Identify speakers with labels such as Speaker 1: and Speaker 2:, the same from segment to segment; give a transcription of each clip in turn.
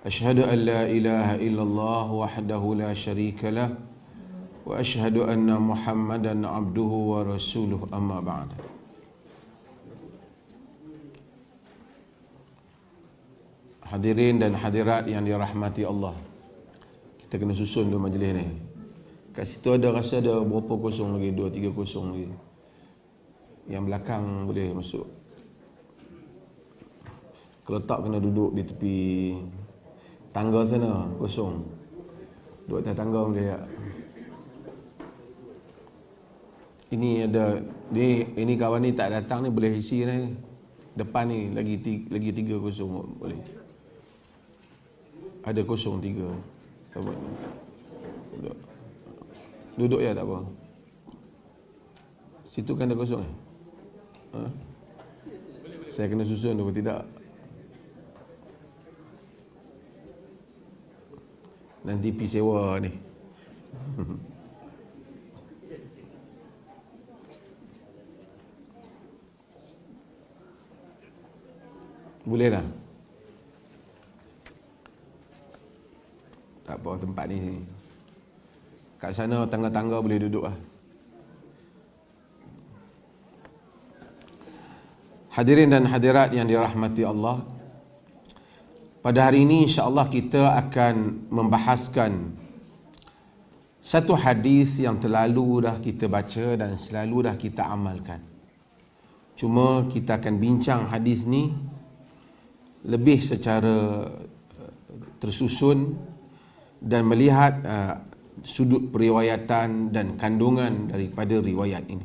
Speaker 1: أشهد أن لا إله إلا الله وحده لا شريك له وأشهد أن محمدا عبده ورسوله أما بعد Hadirin dan hadirat yang dirahmati Allah Kita kena susun tu majlis ni Kat situ ada rasa ada berapa kosong lagi Dua, tiga kosong lagi Yang belakang boleh masuk Kalau tak kena duduk di tepi Tangga sana kosong Duduk atas tangga boleh ya. Ini ada ni ini kawan ni tak datang ni boleh isi ni. Depan ni lagi tiga, lagi tiga kosong boleh. Ada kosong tiga. Sabar. Duduk. Duduk ya tak apa. Situ kan ada kosong ni. Eh? Ha? Saya kena susun dulu tidak. Nanti pi sewa ni. Boleh tak? Tak apa tempat ni. Kat sana tangga-tangga boleh duduk lah. Hadirin dan hadirat yang dirahmati Allah, pada hari ini insya-Allah kita akan membahaskan satu hadis yang terlalu dah kita baca dan selalu dah kita amalkan. Cuma kita akan bincang hadis ni lebih secara eh, tersusun dan melihat eh, sudut periwayatan dan kandungan daripada riwayat ini.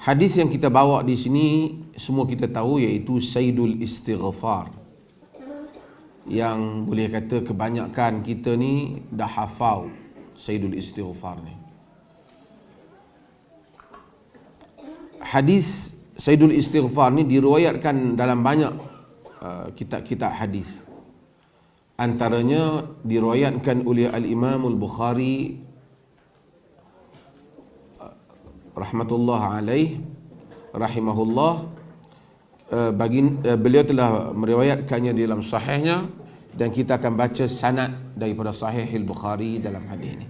Speaker 1: Hadis yang kita bawa di sini semua kita tahu iaitu Sayyidul Istighfar yang boleh kata kebanyakan kita ni dah hafal Sayyidul Istighfar ni. Hadis Sayyidul Istighfar ni diruayatkan dalam banyak uh, kitab-kitab hadis. Antaranya diruayatkan oleh Al-Imam Al-Bukhari uh, rahmatullah alaih rahimahullah uh, bagi uh, beliau telah meriwayatkannya dalam sahihnya dan kita akan baca sanad daripada sahih al-Bukhari dalam hadis ini.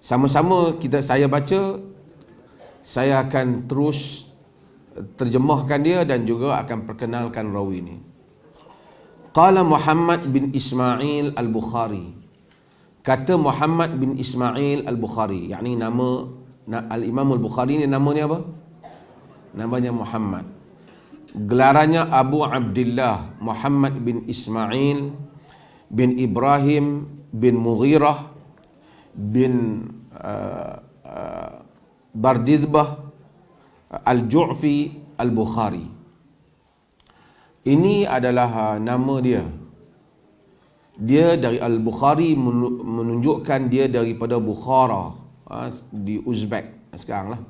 Speaker 1: Sama-sama kita saya baca saya akan terus terjemahkan dia dan juga akan perkenalkan rawi ini. Qala Muhammad bin Ismail al-Bukhari. Kata Muhammad bin Ismail al-Bukhari, yakni nama Al-Imam al-Bukhari ni namanya apa? Namanya Muhammad gelarannya Abu Abdullah Muhammad bin Ismail bin Ibrahim bin Mughirah bin uh, uh Bardizbah Al-Ju'fi Al-Bukhari ini adalah uh, nama dia dia dari Al-Bukhari menunjukkan dia daripada Bukhara uh, di Uzbek sekarang lah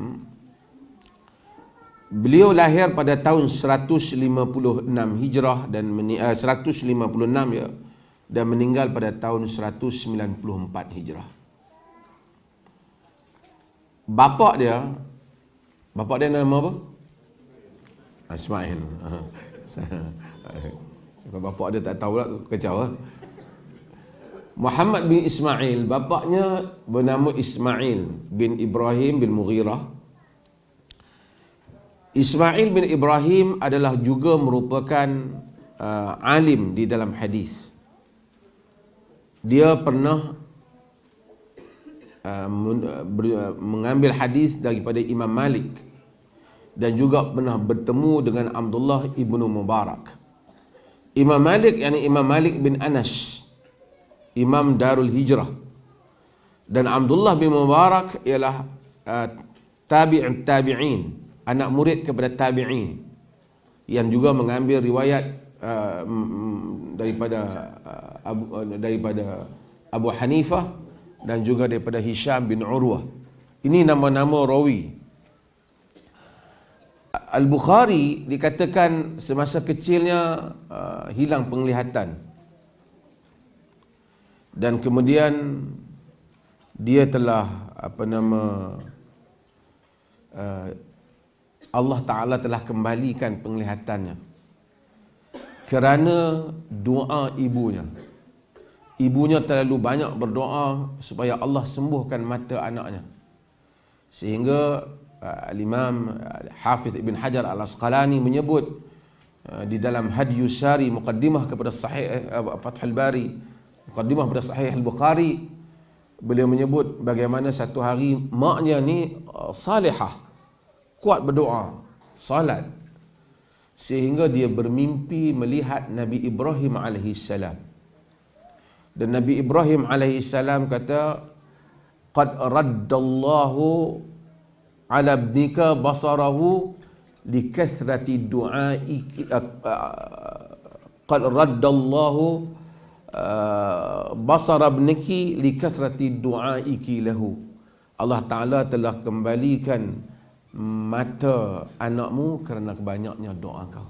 Speaker 1: hmm. Beliau lahir pada tahun 156 Hijrah dan eh, uh, 156 ya dan meninggal pada tahun 194 Hijrah. Bapa dia bapa dia nama apa? Asmail. Kalau bapa dia tak tahu lah kecau lah. Muhammad bin Ismail, bapaknya bernama Ismail bin Ibrahim bin Mughirah Ismail bin Ibrahim adalah juga merupakan uh, alim di dalam hadis. Dia pernah uh, mengambil hadis daripada Imam Malik dan juga pernah bertemu dengan Abdullah ibnu Mubarak. Imam Malik yakni Imam Malik bin Anas Imam Darul Hijrah dan Abdullah bin Mubarak ialah uh, tabi'in tabi'in anak murid kepada tabi'in yang juga mengambil riwayat uh, daripada uh, Abu, uh, daripada Abu Hanifah dan juga daripada Hisham bin Urwah. Ini nama-nama rawi. Al-Bukhari dikatakan semasa kecilnya uh, hilang penglihatan. Dan kemudian dia telah apa nama uh, Allah Ta'ala telah kembalikan penglihatannya kerana doa ibunya ibunya terlalu banyak berdoa supaya Allah sembuhkan mata anaknya sehingga uh, al-imam uh, Hafiz Ibn Hajar Al-Asqalani menyebut uh, di dalam Hadyu Sari Muqaddimah kepada sahih uh, Fathul Bari mukaddimah kepada sahih Al-Bukhari beliau menyebut bagaimana satu hari maknya ni uh, salihah kuat berdoa, salat sehingga dia bermimpi melihat Nabi Ibrahim alaihi Dan Nabi Ibrahim alaihi kata qad raddallahu ala ibnika basarahu li kathrati du'aiki uh, uh, qad raddallahu uh, basar ibniki li kathrati du'aiki lahu Allah Taala telah kembalikan mata anakmu kerana banyaknya doa kau.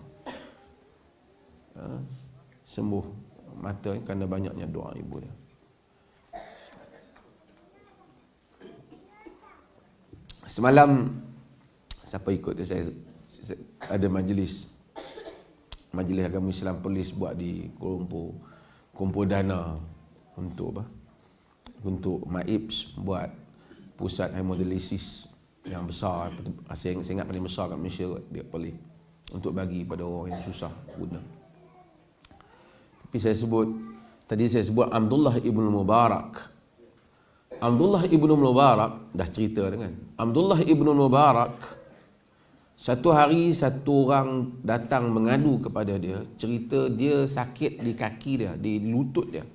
Speaker 1: Ha? Sembuh mata kerana banyaknya doa ibu dia. Semalam siapa ikut saya ada majlis majlis agama Islam Perlis buat di kumpul kumpul dana untuk apa? Untuk Maibs buat pusat hemodialisis yang besar saya, saya ingat paling besar kat Malaysia dia boleh untuk bagi pada orang yang susah guna tapi saya sebut tadi saya sebut Abdullah ibn Mubarak Abdullah ibn Mubarak dah cerita dengan Abdullah ibn Mubarak satu hari satu orang datang mengadu kepada dia cerita dia sakit di kaki dia di lutut dia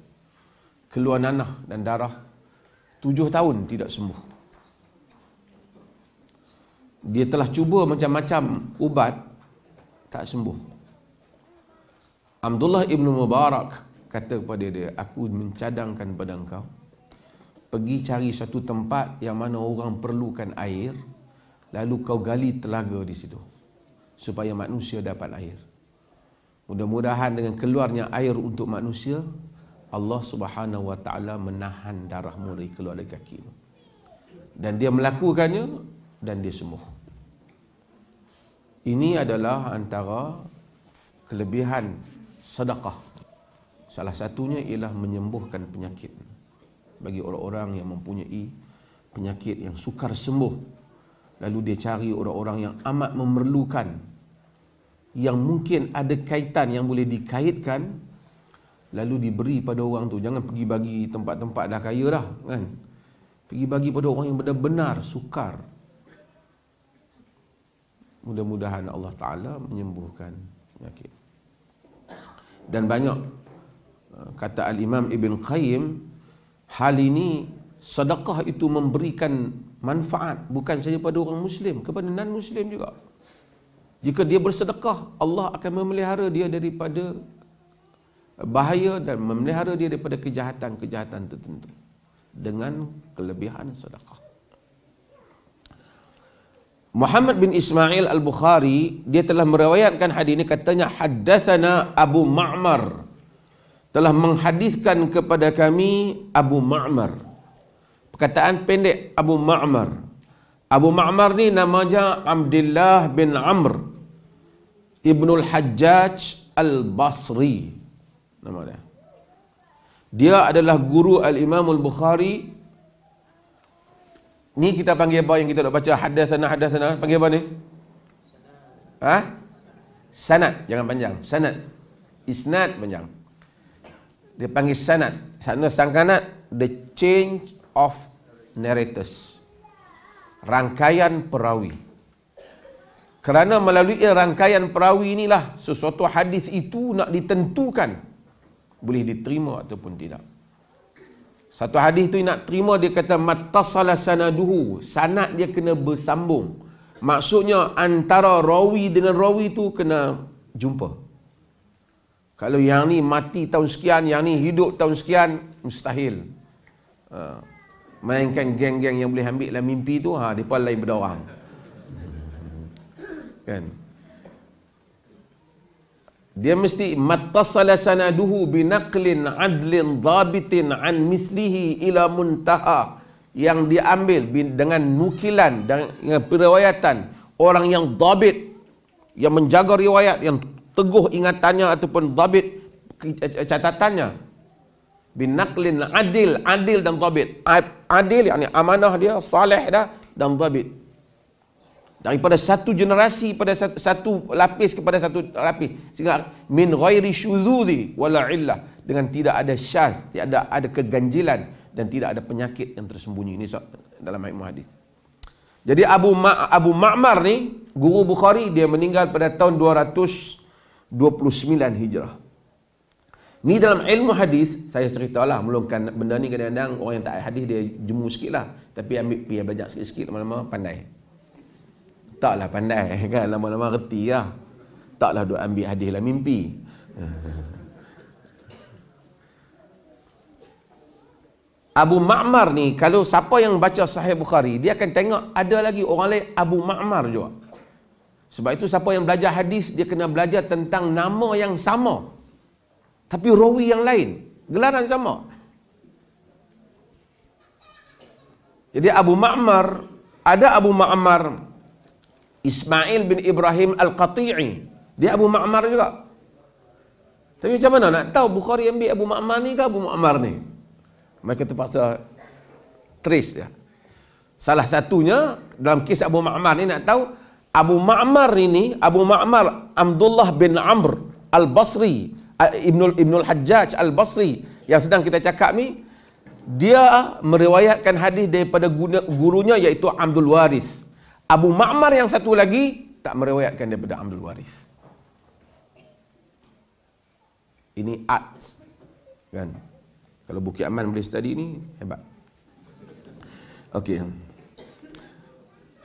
Speaker 1: keluar nanah dan darah tujuh tahun tidak sembuh dia telah cuba macam-macam ubat tak sembuh Abdullah ibn Mubarak kata kepada dia aku mencadangkan pada engkau pergi cari satu tempat yang mana orang perlukan air lalu kau gali telaga di situ supaya manusia dapat air mudah-mudahan dengan keluarnya air untuk manusia Allah Subhanahu wa taala menahan darah murid keluar dari kaki dan dia melakukannya dan dia sembuh. Ini adalah antara kelebihan sedekah. Salah satunya ialah menyembuhkan penyakit bagi orang-orang yang mempunyai penyakit yang sukar sembuh. Lalu dia cari orang-orang yang amat memerlukan yang mungkin ada kaitan yang boleh dikaitkan lalu diberi pada orang tu jangan pergi bagi tempat-tempat dah kaya dah kan pergi bagi pada orang yang benar-benar sukar mudah-mudahan Allah Ta'ala menyembuhkan penyakit. Dan banyak uh, kata Al-Imam Ibn Qayyim, hal ini sedekah itu memberikan manfaat bukan saja pada orang Muslim, kepada non-Muslim juga. Jika dia bersedekah, Allah akan memelihara dia daripada bahaya dan memelihara dia daripada kejahatan-kejahatan tertentu dengan kelebihan sedekah. Muhammad bin Ismail Al-Bukhari dia telah meriwayatkan hadis ini katanya haddatsana Abu Ma'mar telah menghadiskan kepada kami Abu Ma'mar. Perkataan pendek Abu Ma'mar. Abu Ma'mar ni namanya Abdullah bin Amr Ibnu Al-Hajjaj Al-Basri nama dia. Dia adalah guru Al-Imam Al-Bukhari Ni kita panggil apa yang kita nak baca sana hadasana sana panggil apa ni? Ha? Sanad, jangan panjang. Sanad. Isnad panjang. Dia panggil sanad. Sana sangkanat the change of narrators. Rangkaian perawi. Kerana melalui rangkaian perawi inilah sesuatu hadis itu nak ditentukan boleh diterima ataupun tidak. Satu hadis tu nak terima dia kata mattasala sanaduhu. Sanad dia kena bersambung. Maksudnya antara rawi dengan rawi tu kena jumpa. Kalau yang ni mati tahun sekian, yang ni hidup tahun sekian, mustahil. Uh, mainkan geng-geng yang boleh ambil lah mimpi tu, ha, mereka lain berdorang. Kan? dia mesti matasala sanaduhu binaklin adlin dhabitin an mislihi ila muntaha yang diambil dengan nukilan dengan periwayatan orang yang dhabit yang menjaga riwayat yang teguh ingatannya ataupun dhabit eh, eh, catatannya binaklin adil adil dan dhabit adil yakni amanah dia saleh dah dan dhabit daripada satu generasi pada satu lapis kepada satu lapis sehingga min ghairi syuzuri wala illah dengan tidak ada syaz tidak ada ada keganjilan dan tidak ada penyakit yang tersembunyi ini dalam ilmu hadis jadi Abu Ma Abu Ma'mar ni guru Bukhari dia meninggal pada tahun 229 Hijrah ni dalam ilmu hadis saya ceritalah melongkan benda ni kadang-kadang orang yang tak ada hadis dia jemu sikitlah tapi ambil pi belajar sikit-sikit lama-lama pandai taklah pandai kan lama-lama reti lah taklah duk ambil hadis lah mimpi Abu Ma'mar ni kalau siapa yang baca Sahih Bukhari dia akan tengok ada lagi orang lain Abu Ma'mar juga. Sebab itu siapa yang belajar hadis dia kena belajar tentang nama yang sama. Tapi rawi yang lain, gelaran sama. Jadi Abu Ma'mar, ada Abu Ma'mar Ismail bin Ibrahim Al-Qati'i. Dia Abu Ma'mar juga. Tapi macam mana nak tahu Bukhari ambil Abu Ma'mar ni ke Abu Ma'mar ni? Mereka terpaksa trace dia. Salah satunya dalam kisah Abu Ma'mar ni nak tahu Abu Ma'mar ini, Abu Ma'mar Abdullah bin Amr Al-Basri, eh, Ibnul Ibnul Hajjaj Al-Basri yang sedang kita cakap ni dia meriwayatkan hadis daripada gurunya iaitu Abdul Waris. Abu Ma'mar yang satu lagi tak meriwayatkan daripada Abdul Waris. Ini art kan. Kalau Bukit Aman boleh study ni hebat. Okey.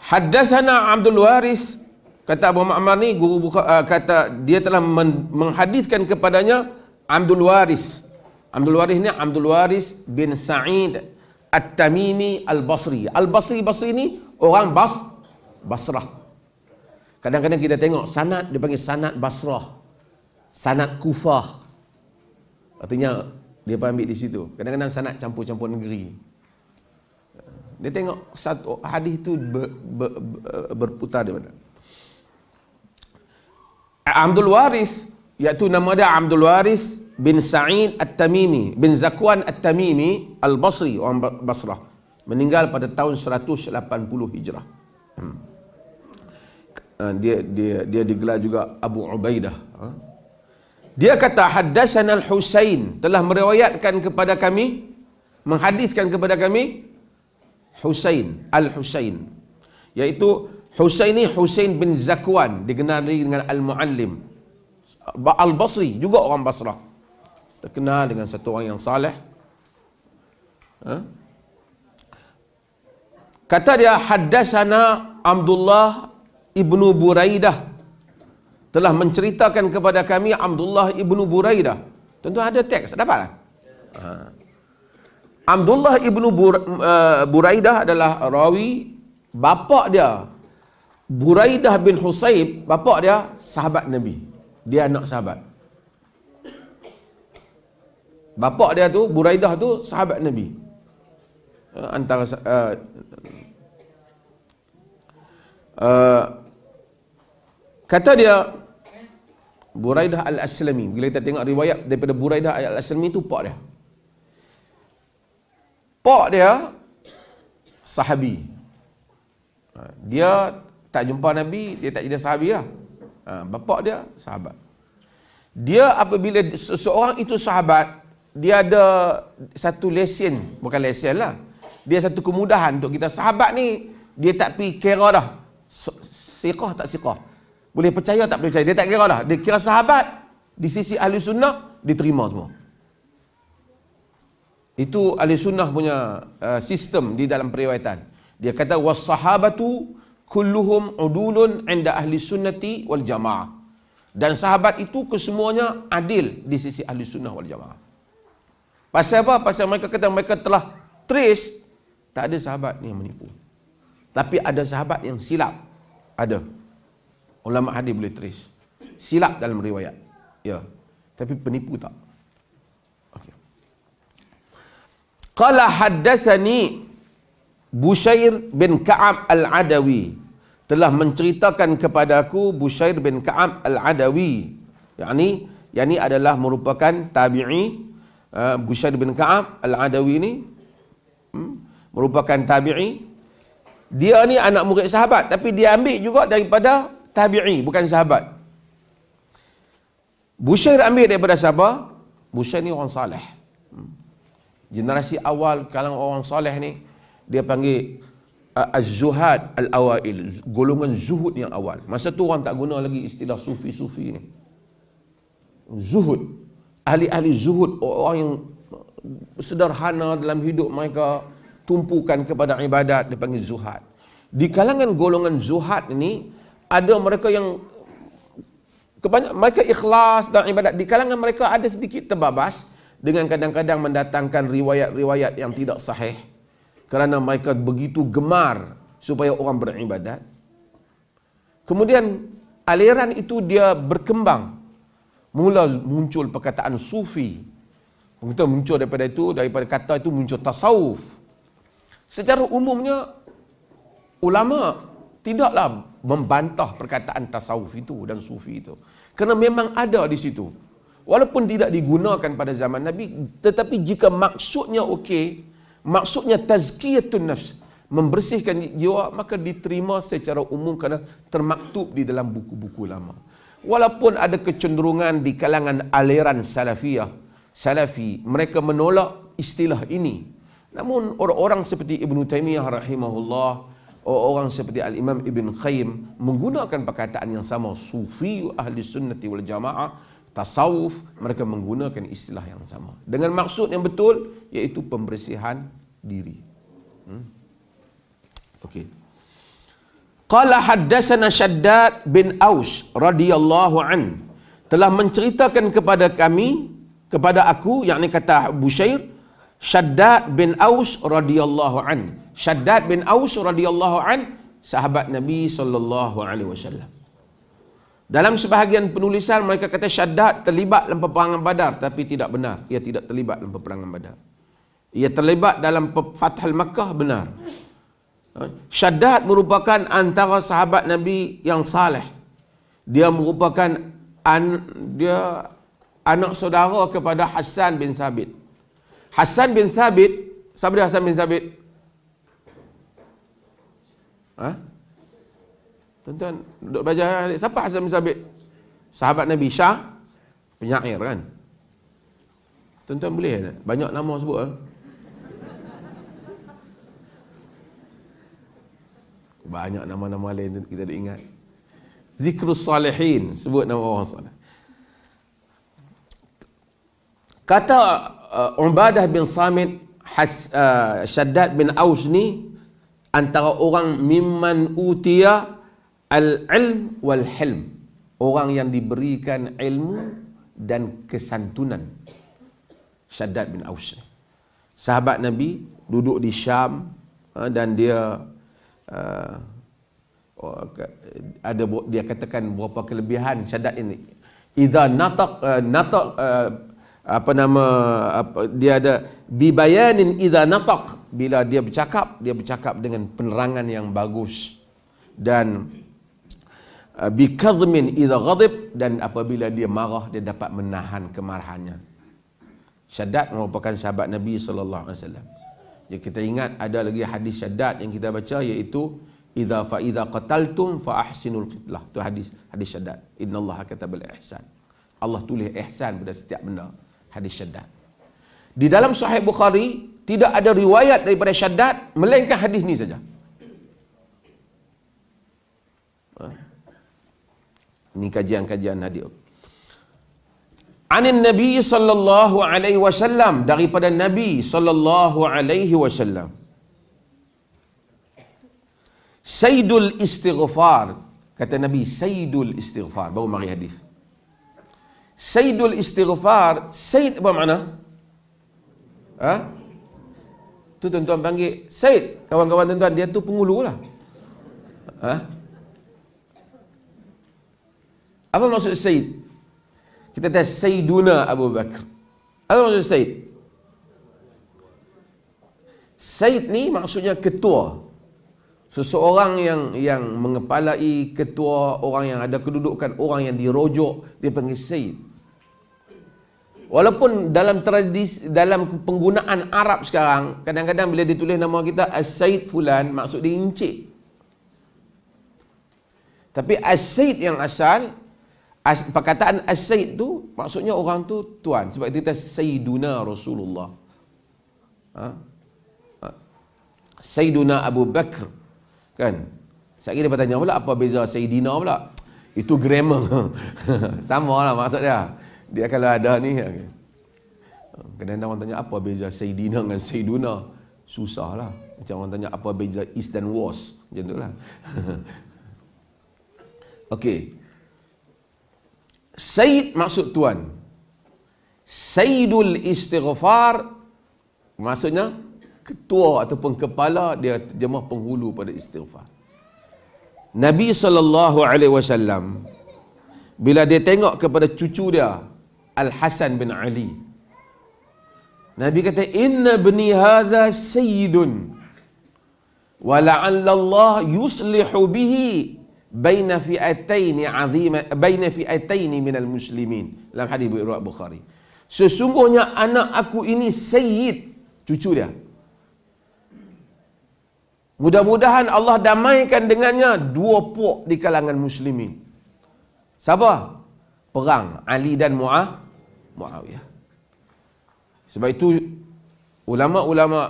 Speaker 1: Haddatsana Abdul Waris kata Abu Ma'mar ni guru buka, uh, eh, kata dia telah men- menghadiskan kepadanya Abdul Waris. Abdul Waris ni Abdul Waris bin Sa'id At-Tamimi Al-Basri. Al-Basri Basri ni orang Bas. Basrah. Kadang-kadang kita tengok sanad dipanggil panggil sanad Basrah. Sanad Kufah. Artinya dia pun ambil di situ. Kadang-kadang sanad campur-campur negeri. Dia tengok satu hadis tu ber, ber, ber, berputar di mana. Abdul Waris iaitu nama dia Abdul Waris bin Sa'id At-Tamimi bin Zakwan At-Tamimi Al-Basri orang Basrah meninggal pada tahun 180 Hijrah. Hmm. Ah, dia dia dia digelar juga Abu Ubaidah. Ah. Dia kata haddatsana al-Husain telah meriwayatkan kepada kami menghadiskan kepada kami Husain al-Husain yaitu Husain ni Husain bin Zakwan dikenali dengan al-Muallim al-Basri juga orang Basrah terkenal dengan satu orang yang saleh. Ha? Kata dia haddatsana Abdullah ibnu Buraidah telah menceritakan kepada kami Abdullah ibnu Buraidah. Tentu ada teks, dapat kan? Ha. Abdullah ibnu Bur, uh, eh, Buraidah adalah rawi bapa dia. Buraidah bin Husayb, bapa dia sahabat Nabi. Dia anak sahabat. Bapa dia tu Buraidah tu sahabat Nabi. Uh, antara uh, uh, Kata dia Buraidah Al-Aslami Bila kita tengok riwayat daripada Buraidah Al-Aslami itu Pak dia Pak dia Sahabi ha, Dia tak jumpa Nabi Dia tak jadi sahabi lah ha, Bapak dia sahabat Dia apabila seseorang itu sahabat Dia ada satu lesen Bukan lesen lah Dia satu kemudahan untuk kita sahabat ni Dia tak pergi kira dah Sikah tak sikah boleh percaya tak boleh percaya. Dia tak kira lah. Dia kira sahabat. Di sisi ahli sunnah, diterima semua. Itu ahli sunnah punya uh, sistem di dalam periwayatan. Dia kata, وَالصَّحَابَةُ kulluhum udulun inda ahli sunnati wal jamaah. Dan sahabat itu kesemuanya adil di sisi ahli sunnah wal jamaah. Pasal apa? Pasal mereka kata mereka telah trace, tak ada sahabat ni yang menipu. Tapi ada sahabat yang silap. Ada. Ulama hadis boleh trace. Silap dalam riwayat. Ya. Tapi penipu tak. Okey. Qala haddatsani Bushair bin Ka'ab al-Adawi telah menceritakan kepadaku Bushair bin Ka'ab al-Adawi. Yani, yani adalah merupakan tabi'i uh, eh, Busair bin Ka'ab al-Adawi ini hmm, merupakan tabi'i. Dia ni anak murid sahabat tapi dia ambil juga daripada tabi'i bukan sahabat Bushair ambil daripada siapa Bushair ni orang saleh hmm. generasi awal kalangan orang saleh ni dia panggil uh, az-zuhad al-awail golongan zuhud yang awal masa tu orang tak guna lagi istilah sufi-sufi ni zuhud ahli-ahli zuhud orang yang sederhana dalam hidup mereka tumpukan kepada ibadat dipanggil zuhad di kalangan golongan zuhad ni ada mereka yang kebanyak mereka ikhlas dalam ibadat di kalangan mereka ada sedikit terbabas dengan kadang-kadang mendatangkan riwayat-riwayat yang tidak sahih kerana mereka begitu gemar supaya orang beribadat kemudian aliran itu dia berkembang mula muncul perkataan sufi kita muncul daripada itu daripada kata itu muncul tasawuf secara umumnya ulama tidaklah membantah perkataan tasawuf itu dan sufi itu. Kerana memang ada di situ. Walaupun tidak digunakan pada zaman Nabi, tetapi jika maksudnya okey, maksudnya tazkiyatun nafs, membersihkan jiwa, maka diterima secara umum kerana termaktub di dalam buku-buku lama. Walaupun ada kecenderungan di kalangan aliran salafiyah, salafi, mereka menolak istilah ini. Namun orang-orang seperti Ibn Taymiyah rahimahullah, orang seperti Al-Imam Ibn Khayyim menggunakan perkataan yang sama sufi ahli sunnati wal jamaah tasawuf mereka menggunakan istilah yang sama dengan maksud yang betul iaitu pembersihan diri hmm? okey qala haddatsana shaddad bin aus radhiyallahu an telah menceritakan kepada kami kepada aku yakni kata Busair Shaddad bin Aus radhiyallahu an. Shaddad bin Aus radhiyallahu an sahabat Nabi sallallahu alaihi wasallam. Dalam sebahagian penulisan mereka kata Shaddad terlibat dalam peperangan Badar tapi tidak benar. Ia tidak terlibat dalam peperangan Badar. Ia terlibat dalam Fathul Makkah benar. Shaddad merupakan antara sahabat Nabi yang saleh. Dia merupakan an, dia anak saudara kepada Hassan bin Sabit. Hassan bin Sabit, siapa Hassan bin Sabit? Ha? Tuan-tuan, duduk belajar hadis. Siapa Hasan bin Sabit? Sahabat Nabi Shah, penyair kan? Tuan-tuan boleh tak? Banyak nama sebut eh? Banyak nama-nama lain kita tak ingat. Zikrus Salihin, sebut nama orang salih. Kata uh, Ubadah bin Samit, Has, uh, Shaddad bin Aus ni, antara orang mimman utia al-ilm wal-hilm. Orang yang diberikan ilmu dan kesantunan. Syaddad bin Aus. Sahabat Nabi duduk di Syam eh, dan dia eh, oh, ada dia katakan berapa kelebihan Syaddad ini. Idza natak uh, apa nama apa, dia ada bibayanin idza nataq bila dia bercakap dia bercakap dengan penerangan yang bagus dan uh, bi kadhmin idza ghadib dan apabila dia marah dia dapat menahan kemarahannya Syaddad merupakan sahabat Nabi sallallahu alaihi wasallam jadi kita ingat ada lagi hadis Syaddad yang kita baca iaitu idza fa idza qataltum fa ahsinul qitlah tu hadis hadis Syaddad innallaha katabal ihsan Allah tulis ihsan pada setiap benda hadis syaddad di dalam sahih bukhari tidak ada riwayat daripada syaddad melainkan hadis ni saja ini ha. kajian-kajian hadis anin nabi sallallahu alaihi wasallam daripada nabi sallallahu alaihi wasallam sayyidul istighfar kata nabi sayyidul istighfar baru mari hadis Sayyidul Istighfar, Sayyid apa makna? Ha? Tu tuan-tuan panggil Sayyid, kawan-kawan tuan-tuan, dia tu pengulu lah. Ha? Apa maksud Sayyid? Kita tanya Sayyiduna Abu Bakar. Apa maksud Sayyid? Sayyid ni maksudnya ketua. Ketua. Seseorang yang yang mengepalai ketua orang yang ada kedudukan orang yang dirojok dia panggil sayyid. Walaupun dalam tradisi dalam penggunaan Arab sekarang kadang-kadang bila ditulis nama kita as-sayyid fulan maksud dia encik. Tapi as-sayyid yang asal as, perkataan as-sayyid tu maksudnya orang tu tuan sebab kita sayyiduna Rasulullah. Ha? ha? Sayyiduna Abu Bakar Kan? Sekejap lagi dia bertanya pula apa beza Sayyidina pula. Itu grammar. Sama lah maksud dia. Dia kalau ada ni. Ya. Kadang-kadang orang tanya apa beza Sayyidina dengan Sayyiduna. Susah lah. Macam orang tanya apa beza East dan West. Macam tu lah. Okey. Sayyid maksud Tuhan. Sayyidul Istighfar. Maksudnya ketua ataupun kepala dia jemaah penghulu pada istighfar. Nabi sallallahu alaihi wasallam bila dia tengok kepada cucu dia Al Hasan bin Ali. Nabi kata inna bni hadha sayyidun wa la'alla Allah yuslihu bihi baina fi'ataini 'azima baina min al muslimin dalam hadis riwayat Bukhari sesungguhnya anak aku ini sayyid cucu dia Mudah-mudahan Allah damaikan dengannya dua puak di kalangan muslimin. Siapa? Perang Ali dan Mu'ah Mu'awiyah. Sebab itu ulama-ulama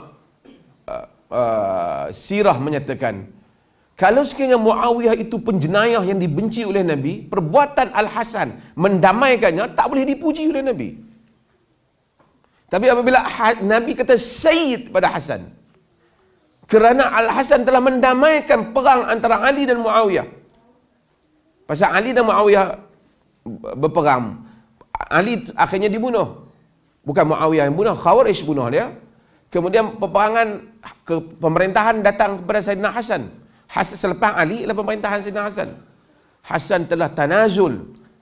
Speaker 1: uh, uh, sirah menyatakan kalau sekiranya Muawiyah itu penjenayah yang dibenci oleh Nabi, perbuatan Al-Hasan mendamaikannya tak boleh dipuji oleh Nabi. Tapi apabila Nabi kata Sayyid pada Hasan, kerana Al-Hasan telah mendamaikan perang antara Ali dan Muawiyah. Pasal Ali dan Muawiyah berperang. Ali akhirnya dibunuh. Bukan Muawiyah yang bunuh, Khawarij bunuh dia. Kemudian peperangan ke pemerintahan datang kepada Sayyidina Hasan. Hasan selepas Ali adalah pemerintahan Sayyidina Hasan. Hasan telah tanazul,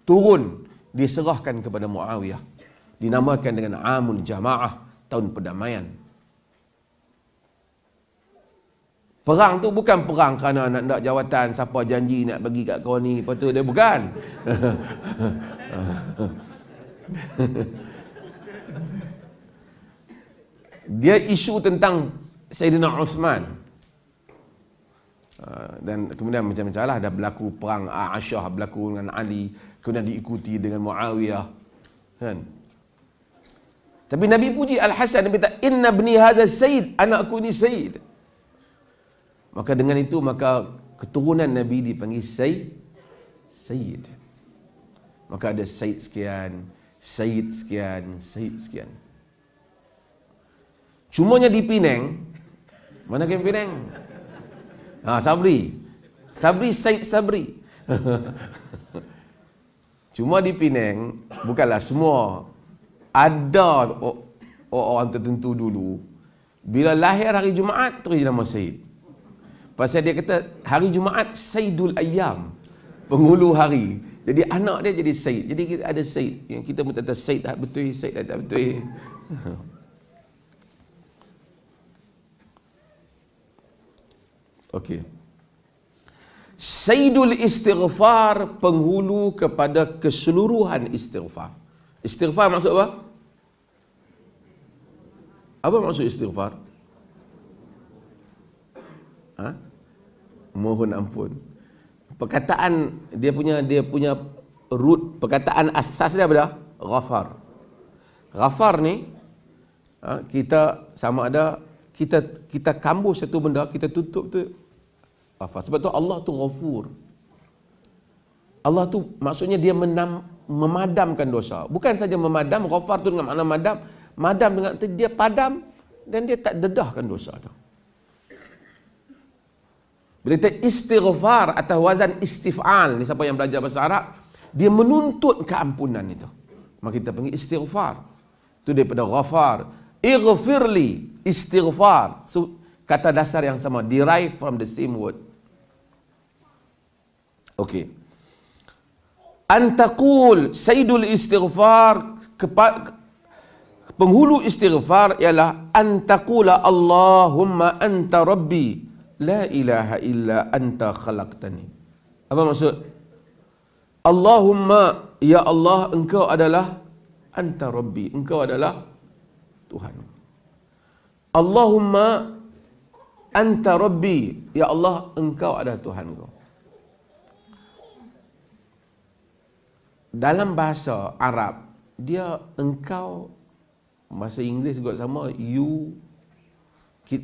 Speaker 1: turun, diserahkan kepada Muawiyah. Dinamakan dengan Amul Jamaah, tahun perdamaian. Perang tu bukan perang kerana nak nak jawatan siapa janji nak bagi kat kau ni. Lepas tu dia bukan. dia isu tentang Sayyidina Uthman. Ah, dan kemudian macam-macam lah. Dah berlaku perang Aisyah, berlaku dengan Ali. Kemudian diikuti dengan Muawiyah. Kan? Tapi Nabi puji Al-Hasan. Nabi kata, Inna bni hadha Sayyid. Anakku ni Sayyid. Sayyid. Maka dengan itu maka keturunan Nabi dipanggil Sayyid Sayyid Maka ada Sayyid sekian Sayyid sekian Sayyid sekian Cumanya di Penang Mana kem Penang? Ha, Sabri Sabri Sayyid Sabri Cuma di Penang Bukanlah semua Ada orang tertentu dulu Bila lahir hari Jumaat Terus nama Sayyid Pasal dia kata hari Jumaat Saidul Ayyam. Penghulu hari. Jadi anak dia jadi Said. Jadi kita ada Said. Yang kita pun tak tahu Said tak betul, Said tak betul. Okey. Saidul Istighfar penghulu kepada keseluruhan istighfar. Istighfar maksud apa? Apa maksud istighfar? Ha? mohon ampun perkataan dia punya dia punya root perkataan asas dia apa ghafar ghafar ni ha, kita sama ada kita kita kambuh satu benda kita tutup tu ghafar sebab tu Allah tu ghafur Allah tu maksudnya dia menam, memadamkan dosa bukan saja memadam ghafar tu dengan makna madam madam dengan dia padam dan dia tak dedahkan dosa tu bila kita istighfar atau wazan istif'al ni siapa yang belajar bahasa Arab, dia menuntut keampunan itu. Maka kita panggil istighfar. Itu daripada ghafar. Ighfirli istighfar. So, kata dasar yang sama. Derived from the same word. Okay. Antakul Sayyidul Istighfar Penghulu Istighfar ialah Antakula Allahumma Anta Rabbi La ilaha illa anta khalaqtani. Apa maksud? Allahumma ya Allah engkau adalah anta rabbi. Engkau adalah Tuhan. Allahumma anta rabbi. Ya Allah engkau adalah Tuhan. Dalam bahasa Arab, dia engkau bahasa Inggeris juga sama you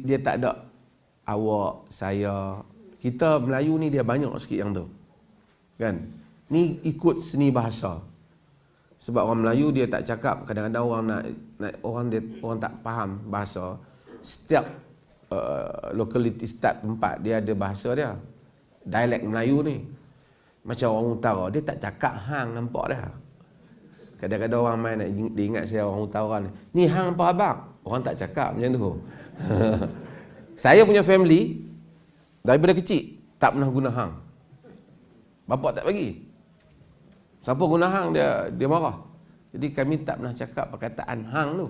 Speaker 1: dia tak ada awak, saya. Kita Melayu ni dia banyak sikit yang tu. Kan? Ni ikut seni bahasa. Sebab orang Melayu dia tak cakap, kadang-kadang orang nak, nak orang dia orang tak faham bahasa. Setiap uh, locality, setiap tempat dia ada bahasa dia. Dialek Melayu ni. Macam orang utara, dia tak cakap hang nampak dia. Kadang-kadang orang main nak diingat saya orang utara ni. Ni hang apa abang? Orang tak cakap macam tu. Saya punya family daripada kecil tak pernah guna hang. Bapak tak bagi. Siapa guna hang dia dia marah. Jadi kami tak pernah cakap perkataan hang tu.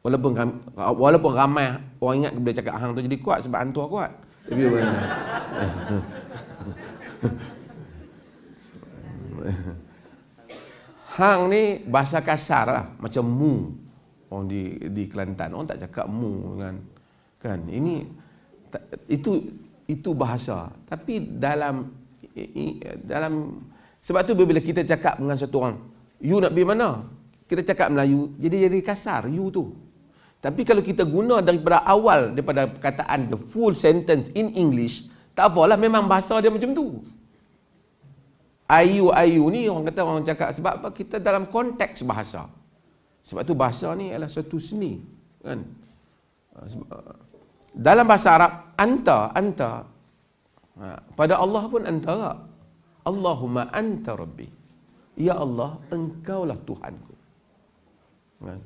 Speaker 1: Walaupun kami, walaupun ramai orang ingat boleh cakap hang tu jadi kuat sebab hantu kuat. Tapi Hang ni bahasa kasar lah. Macam mu. Orang di, di Kelantan. Orang tak cakap mu dengan kan ini itu itu bahasa tapi dalam dalam sebab tu bila kita cakap dengan satu orang you nak pergi mana kita cakap Melayu jadi jadi kasar you tu tapi kalau kita guna daripada awal daripada perkataan the full sentence in English tak apalah memang bahasa dia macam tu ayu ayu ni orang kata orang cakap sebab apa kita dalam konteks bahasa sebab tu bahasa ni adalah satu seni kan ah, sebab, ah, dalam bahasa Arab anta anta ha, pada Allah pun antara Allahumma anta rabbi ya Allah engkaulah tuhanku ha.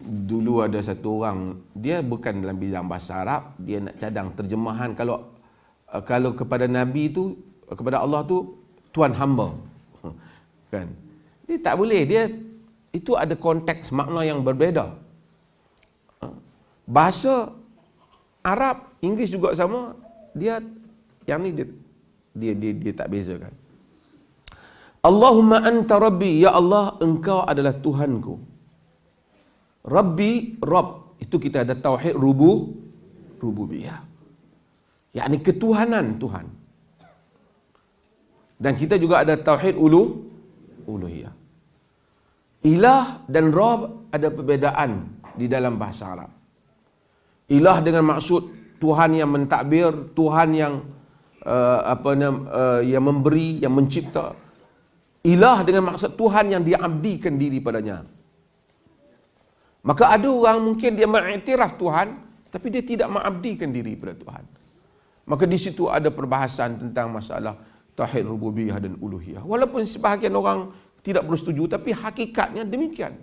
Speaker 1: dulu ada satu orang dia bukan dalam bidang bahasa Arab dia nak cadang terjemahan kalau eh, kalau kepada nabi itu, kepada Allah tu tuan hamba ha, kan dia tak boleh dia itu ada konteks makna yang berbeza bahasa Arab, Inggeris juga sama, dia yang ni dia dia dia, dia tak bezakan. Allahumma anta rabbi ya Allah engkau adalah Tuhanku. Rabbi rabb itu kita ada tauhid rubu rububiyah. ni ketuhanan Tuhan. Dan kita juga ada tauhid ulu uluhiyah. Ilah dan rabb ada perbezaan di dalam bahasa Arab. Ilah dengan maksud Tuhan yang mentadbir, Tuhan yang uh, apa nam, uh, yang memberi, yang mencipta. Ilah dengan maksud Tuhan yang diabdikan diri padanya. Maka ada orang mungkin dia mengiktiraf Tuhan tapi dia tidak mengabdikan diri pada Tuhan. Maka di situ ada perbahasan tentang masalah tauhid rububiyah dan uluhiyah. Walaupun sebahagian orang tidak bersetuju tapi hakikatnya demikian.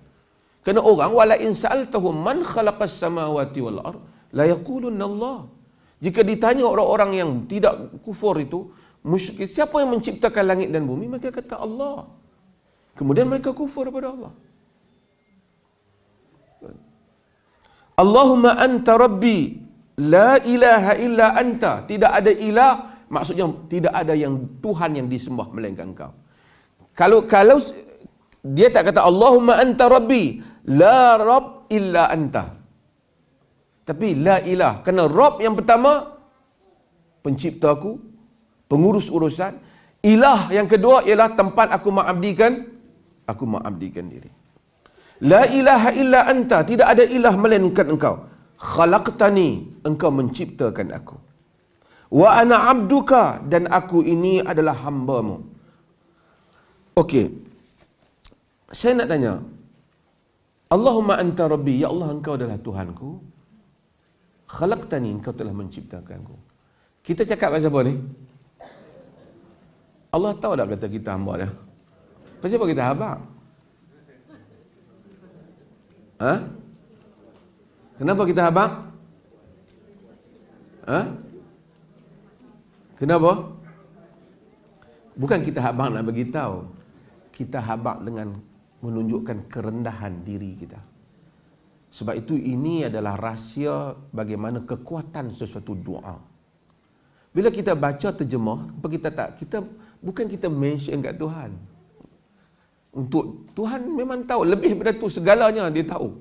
Speaker 1: Kerana orang wala insaltahum man khalaqas samawati wal ardh la yaqulun Allah. Jika ditanya orang-orang yang tidak kufur itu, musyrik, siapa yang menciptakan langit dan bumi? Mereka kata Allah. Kemudian mereka kufur kepada Allah. Allahumma anta rabbi la ilaha illa anta. Tidak ada ilah, maksudnya tidak ada yang Tuhan yang disembah melainkan engkau. Kalau kalau dia tak kata Allahumma anta rabbi la rabb illa anta. Tapi la ilah. Kerana Rob yang pertama, pencipta aku, pengurus urusan. Ilah yang kedua ialah tempat aku mengabdikan, aku mengabdikan diri. La ilaha illa anta. Tidak ada ilah melainkan engkau. Khalaqtani. Engkau menciptakan aku. Wa ana abduka. Dan aku ini adalah hambamu. Okey. Saya nak tanya. Allahumma anta rabbi. Ya Allah engkau adalah Tuhanku khalaqtani engkau telah menciptakan aku. Kita cakap pasal apa ni? Allah tahu dah kata kita hamba dia? Pasal apa kita hamba? Ha? Kenapa kita hamba? Ha? Kenapa? Bukan kita hamba nak bagi tahu. Kita hamba dengan menunjukkan kerendahan diri kita. Sebab itu ini adalah rahsia bagaimana kekuatan sesuatu doa. Bila kita baca terjemah, apa kita tak kita bukan kita mention kat Tuhan. Untuk Tuhan memang tahu lebih daripada tu segalanya dia tahu.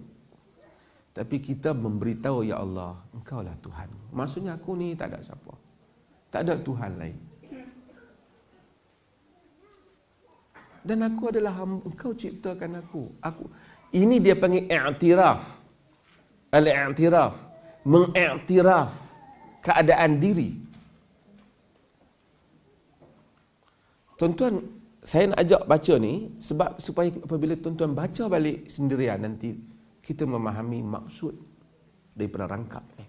Speaker 1: Tapi kita memberitahu ya Allah, engkaulah Tuhan. Maksudnya aku ni tak ada siapa. Tak ada Tuhan lain. Dan aku adalah engkau ciptakan aku. Aku ini dia panggil i'tiraf. Al-i'tiraf. Meng'i'tiraf keadaan diri. Tuan-tuan, saya nak ajak baca ni sebab supaya apabila tuan-tuan baca balik sendirian nanti kita memahami maksud daripada rangkap ni.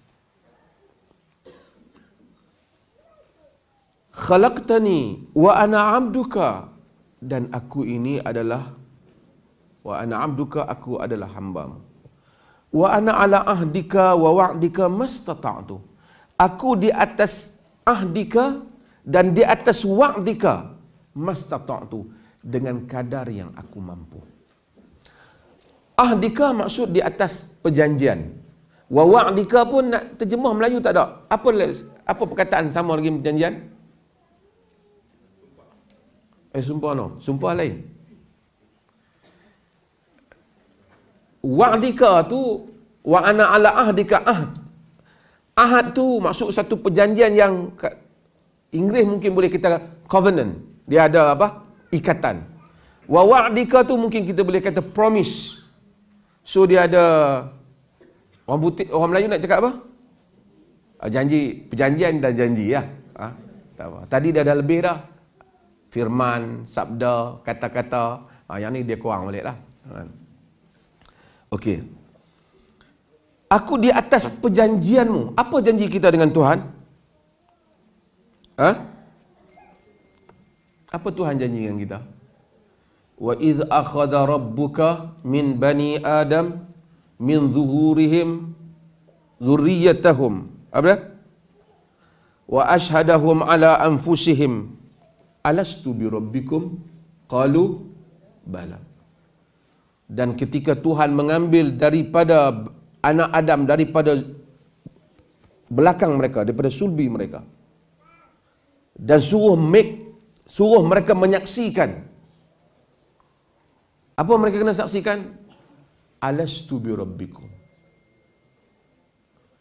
Speaker 1: Khalaqtani wa ana 'abduka dan aku ini adalah wa ana abduka aku adalah hambamu wa ana ala ahdika wa wa'dika mastata'tu aku di atas ahdika dan di atas wa'dika mastata'tu dengan kadar yang aku mampu ahdika maksud di atas perjanjian wa wa'dika pun nak terjemah Melayu tak ada apa apa perkataan sama lagi perjanjian eh sumpah no sumpah lain wa'dika tu wa ana ala ahdika ahd. Ahad tu maksud satu perjanjian yang Inggeris mungkin boleh kita covenant. Dia ada apa? Ikatan. Wa wa'dika tu mungkin kita boleh kata promise. So dia ada orang butik orang Melayu nak cakap apa? Ah, janji, perjanjian dan janji ya. Ha? Tak apa. Tadi dia ada lebih dah. Firman, sabda, kata-kata. Ha, yang ni dia kurang baliklah. Ha. Okey. Aku di atas perjanjianmu. Apa janji kita dengan Tuhan? Hah? Apa Tuhan janji dengan kita? Wa idh akhadha rabbuka min bani Adam min zuhurihim zurriyatahum. Apa Wa ashhadahum ala anfusihim alastu bi rabbikum? Qalu bala dan ketika Tuhan mengambil daripada anak Adam daripada belakang mereka daripada sulbi mereka dan suruh make suruh mereka menyaksikan apa mereka kena saksikan alastu bi rabbikum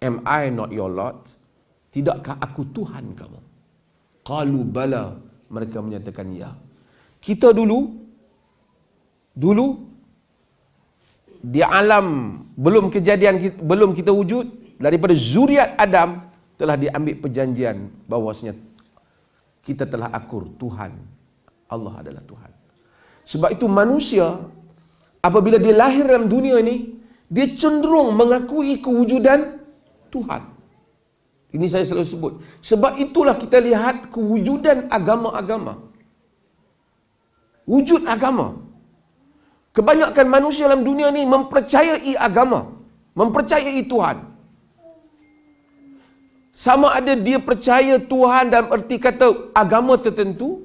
Speaker 1: am i not your lord tidakkah aku tuhan kamu qalu bala mereka menyatakan ya kita dulu dulu di alam belum kejadian belum kita wujud daripada zuriat Adam telah diambil perjanjian bahawasanya kita telah akur Tuhan Allah adalah Tuhan. Sebab itu manusia apabila dia lahir dalam dunia ini dia cenderung mengakui kewujudan Tuhan. Ini saya selalu sebut. Sebab itulah kita lihat kewujudan agama-agama. Wujud agama -agama. Kebanyakan manusia dalam dunia ni mempercayai agama, mempercayai Tuhan. Sama ada dia percaya Tuhan dalam erti kata agama tertentu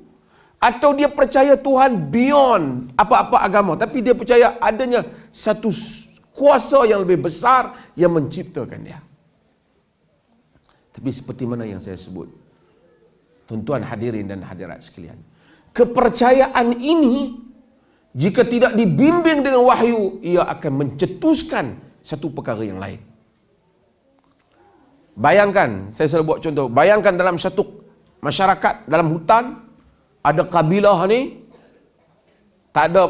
Speaker 1: atau dia percaya Tuhan beyond apa-apa agama tapi dia percaya adanya satu kuasa yang lebih besar yang menciptakan dia. Tapi seperti mana yang saya sebut. Tuan-tuan hadirin dan hadirat sekalian. Kepercayaan ini jika tidak dibimbing dengan wahyu ia akan mencetuskan satu perkara yang lain bayangkan saya selalu buat contoh bayangkan dalam satu masyarakat dalam hutan ada kabilah ni tak ada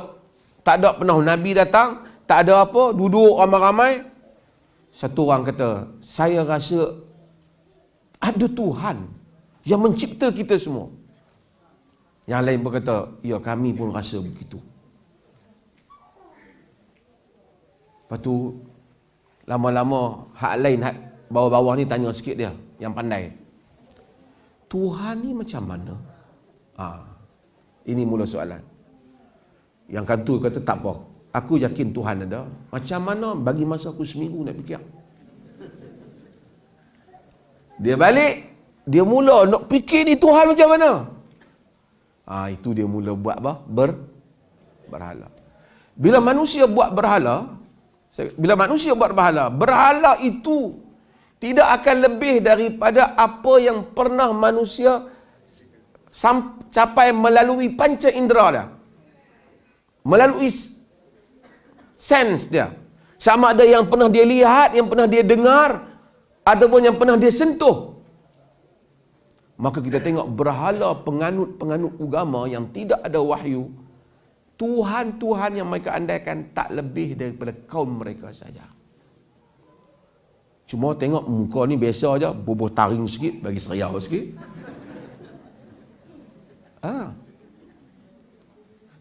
Speaker 1: tak ada pernah nabi datang tak ada apa duduk ramai-ramai satu orang kata saya rasa ada Tuhan yang mencipta kita semua yang lain berkata ya kami pun rasa begitu Lepas tu lama-lama hak lain hak bawah-bawah ni tanya sikit dia yang pandai. Tuhan ni macam mana? Ha, ini mula soalan. Yang kantor kata tak apa. Aku yakin Tuhan ada. Macam mana bagi masa aku seminggu nak fikir? Dia balik, dia mula nak fikir ni Tuhan macam mana? Ha, itu dia mula buat apa? Ber, berhala. Bila manusia buat berhala, bila manusia buat berhala, berhala itu tidak akan lebih daripada apa yang pernah manusia capai melalui panca indera dia. Melalui sense dia. Sama ada yang pernah dia lihat, yang pernah dia dengar, ataupun yang pernah dia sentuh. Maka kita tengok berhala penganut-penganut agama yang tidak ada wahyu, Tuhan-Tuhan yang mereka andaikan tak lebih daripada kaum mereka saja. Cuma tengok muka ni biasa aja, bubuh taring sikit, bagi seriau sikit. Ah.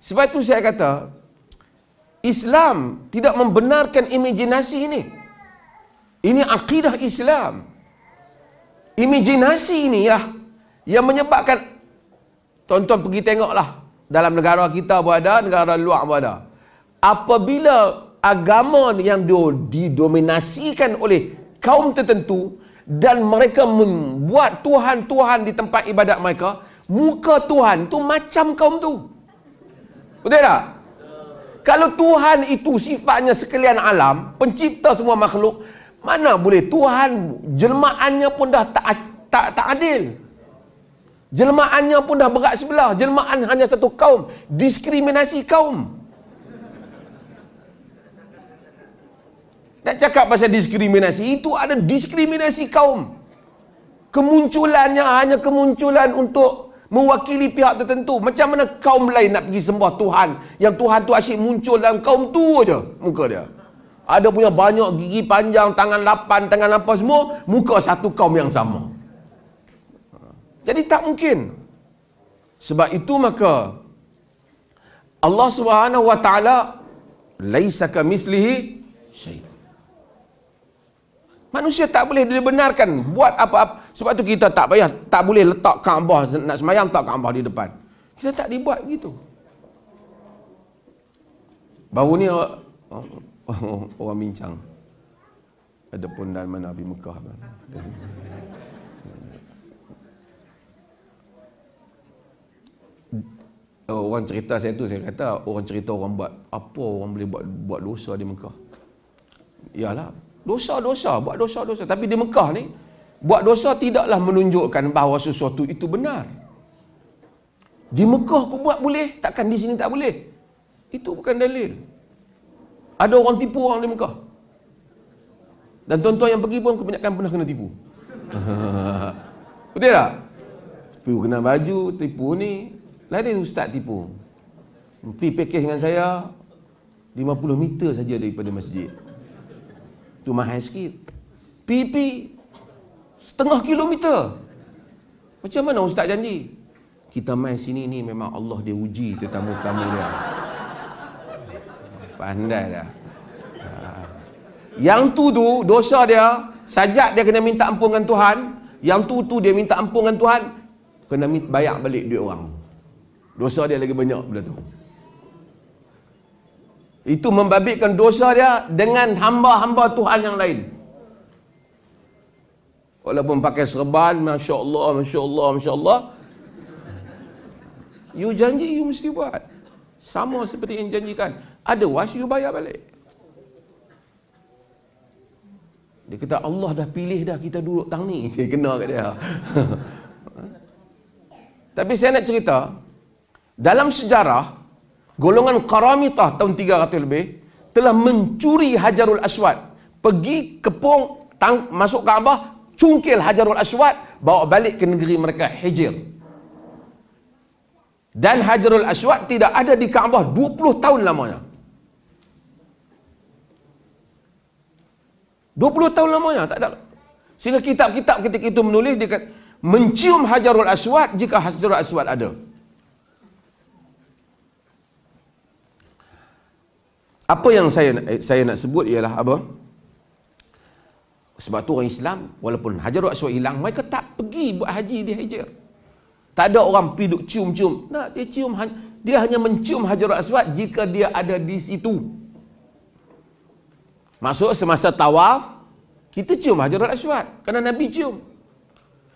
Speaker 1: Sebab itu saya kata, Islam tidak membenarkan imajinasi ini. Ini akidah Islam. Imajinasi ini lah yang menyebabkan tonton pergi tengoklah dalam negara kita pun ada, negara luar pun ada. Apabila agama yang didominasikan oleh kaum tertentu dan mereka membuat Tuhan-Tuhan di tempat ibadat mereka, muka Tuhan tu macam kaum tu. Betul tak? Kalau Tuhan itu sifatnya sekalian alam, pencipta semua makhluk, mana boleh Tuhan jelmaannya pun dah tak tak, tak adil. Jelmaannya pun dah berat sebelah. Jelmaan hanya satu kaum. Diskriminasi kaum. Nak cakap pasal diskriminasi, itu ada diskriminasi kaum. Kemunculannya hanya kemunculan untuk mewakili pihak tertentu. Macam mana kaum lain nak pergi sembah Tuhan yang Tuhan tu asyik muncul dalam kaum tu aja muka dia. Ada punya banyak gigi panjang, tangan lapan, tangan apa semua, muka satu kaum yang sama. Jadi tak mungkin. Sebab itu maka Allah Subhanahu wa taala laisa kamithlihi syai. Manusia tak boleh dibenarkan buat apa-apa. Sebab tu kita tak payah tak boleh letak Kaabah nak semayam tak Kaabah di depan. Kita tak dibuat gitu. Baru ni oh, oh, oh, orang bincang. Ada pun dan mana Nabi Mekah. Eh, orang cerita saya tu saya kata orang cerita orang buat apa orang boleh buat buat dosa di Mekah. Iyalah, dosa-dosa, buat dosa-dosa tapi di Mekah ni buat dosa tidaklah menunjukkan bahawa sesuatu itu benar. Di Mekah pun buat boleh, takkan di sini tak boleh. Itu bukan dalil. Ada orang tipu orang di Mekah. Dan tuan-tuan yang pergi pun kebanyakan pernah kena tipu. Betul tak? Tipu kena baju, tipu ni, lain ustaz tipu. Fi pakej dengan saya 50 meter saja daripada masjid. Tu mahal sikit. PP setengah kilometer. Macam mana ustaz janji? Kita mai sini ni memang Allah dia uji tetamu-tamu dia. Pandai dah. Ha. Yang tu tu dosa dia, sajak dia kena minta ampun dengan Tuhan. Yang tu tu dia minta ampun dengan Tuhan, kena bayar balik duit orang dosa dia lagi banyak bila tu itu membabitkan dosa dia dengan hamba-hamba Tuhan yang lain walaupun pakai serban Masya Allah, Masya Allah, Masya Allah you janji, you mesti buat sama seperti yang janjikan ada was, you bayar balik dia kata Allah dah pilih dah kita duduk tang ni saya kenal kat dia ha? tapi saya nak cerita dalam sejarah, golongan Qaramitah tahun 300 lebih telah mencuri Hajarul Aswad. Pergi kepung, tang, masuk Kaabah, cungkil Hajarul Aswad, bawa balik ke negeri mereka, Hijir. Dan Hajarul Aswad tidak ada di Kaabah 20 tahun lamanya. 20 tahun lamanya tak ada. Sehingga kitab-kitab ketika itu menulis dia kata, mencium Hajarul Aswad jika Hajarul Aswad ada. apa yang saya eh, saya nak sebut ialah apa sebab tu orang Islam walaupun Hajar Aswad hilang mereka tak pergi buat haji di Hajar tak ada orang pergi duk cium-cium nah, dia cium ha- dia hanya mencium Hajar rasul jika dia ada di situ masuk semasa tawaf kita cium Hajar rasul kerana Nabi cium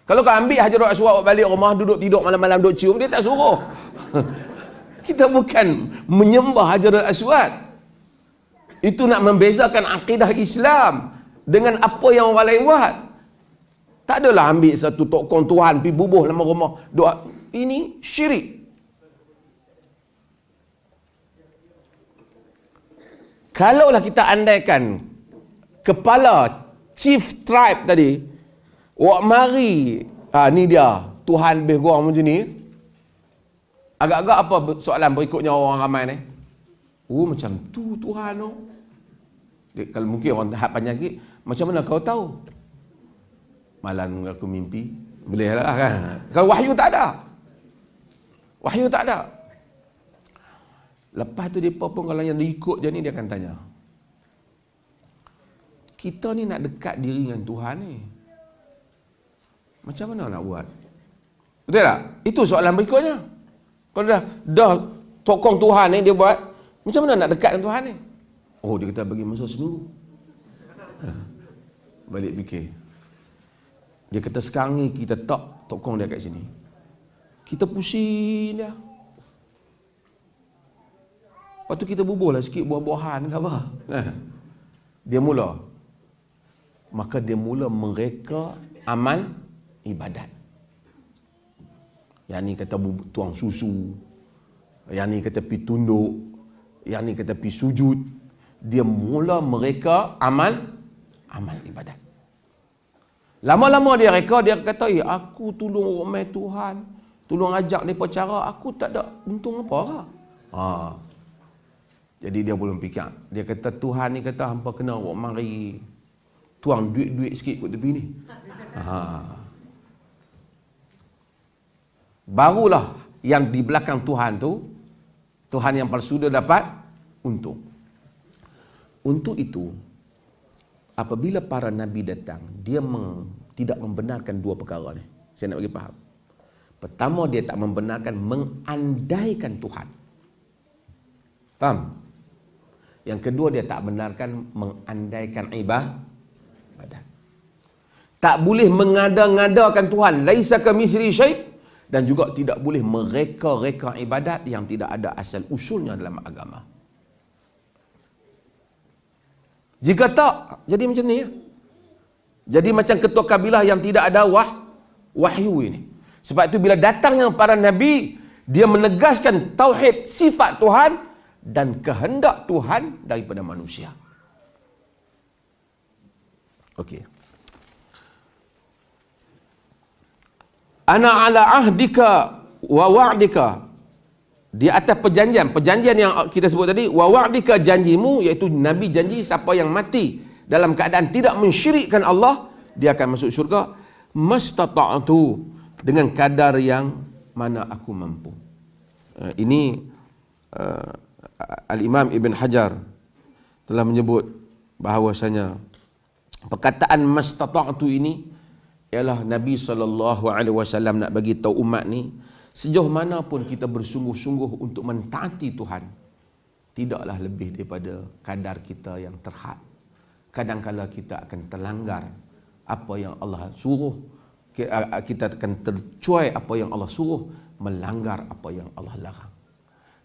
Speaker 1: kalau kau ambil Hajar Aswad balik rumah duduk tidur malam-malam duduk cium dia tak suruh kita bukan menyembah Hajar rasul itu nak membezakan akidah Islam dengan apa yang orang lain buat. Tak adalah ambil satu tokong Tuhan pi bubuh dalam rumah doa. Ini syirik. Kalaulah kita andaikan kepala chief tribe tadi wak mari ha, ni dia Tuhan lebih kurang macam ni agak-agak apa soalan berikutnya orang ramai ni oh macam tu Tuhan oh kalau mungkin orang tahap panjang macam mana kau tahu malam aku mimpi bolehlah lah kan ha. kalau wahyu tak ada wahyu tak ada lepas tu dia pun kalau yang ikut je ni dia akan tanya kita ni nak dekat diri dengan Tuhan ni macam mana nak buat betul tak itu soalan berikutnya kalau dah dah tokong Tuhan ni dia buat macam mana nak dekat dengan Tuhan ni Oh dia kata bagi masa seminggu. Ha. Balik fikir. Dia kata sekarang ni kita tak tokong dia kat sini. Kita pusing dia. Lepas tu kita lah sikit buah-buahan ke kan, apa. Ha. Dia mula. Maka dia mula mereka amal ibadat. Yang ni kata tuang susu. Yang ni kata pi tunduk. Yang ni kata pi sujud dia mula mereka amal amal ibadat. Lama-lama dia reka, dia kata, eh, aku tolong ramai Tuhan, tolong ajak mereka cara, aku tak ada untung apa Ha. Jadi dia belum fikir. Dia kata, Tuhan ni kata, hampa kena orang mari, tuang duit-duit sikit kot tepi ni. Ha. Barulah yang di belakang Tuhan tu, Tuhan yang palsu dia dapat untung. Untuk itu, apabila para nabi datang, dia meng, tidak membenarkan dua perkara ni. Saya nak bagi faham. Pertama dia tak membenarkan mengandaikan Tuhan. Faham? Yang kedua dia tak benarkan mengandaikan ibadah. Tak boleh mengada-ngadakan Tuhan. Laisa ke misri syait. Dan juga tidak boleh mereka-reka ibadat yang tidak ada asal usulnya dalam agama. Jika tak, jadi macam ni. Ya. Jadi macam ketua kabilah yang tidak ada wah, wahyu ini. Sebab itu bila datangnya para Nabi, dia menegaskan tauhid sifat Tuhan dan kehendak Tuhan daripada manusia. Okey. Ana ala ahdika wa wa'dika di atas perjanjian perjanjian yang kita sebut tadi wa wa'dika janjimu iaitu nabi janji siapa yang mati dalam keadaan tidak mensyirikkan Allah dia akan masuk syurga mastata'tu dengan kadar yang mana aku mampu eh, ini uh, al-imam ibn hajar telah menyebut bahawasanya perkataan mastata'tu ini ialah nabi sallallahu alaihi wasallam nak bagi tahu umat ni sejauh mana pun kita bersungguh-sungguh untuk mentaati Tuhan tidaklah lebih daripada kadar kita yang terhad kadangkala kita akan terlanggar apa yang Allah suruh kita akan tercuai apa yang Allah suruh melanggar apa yang Allah larang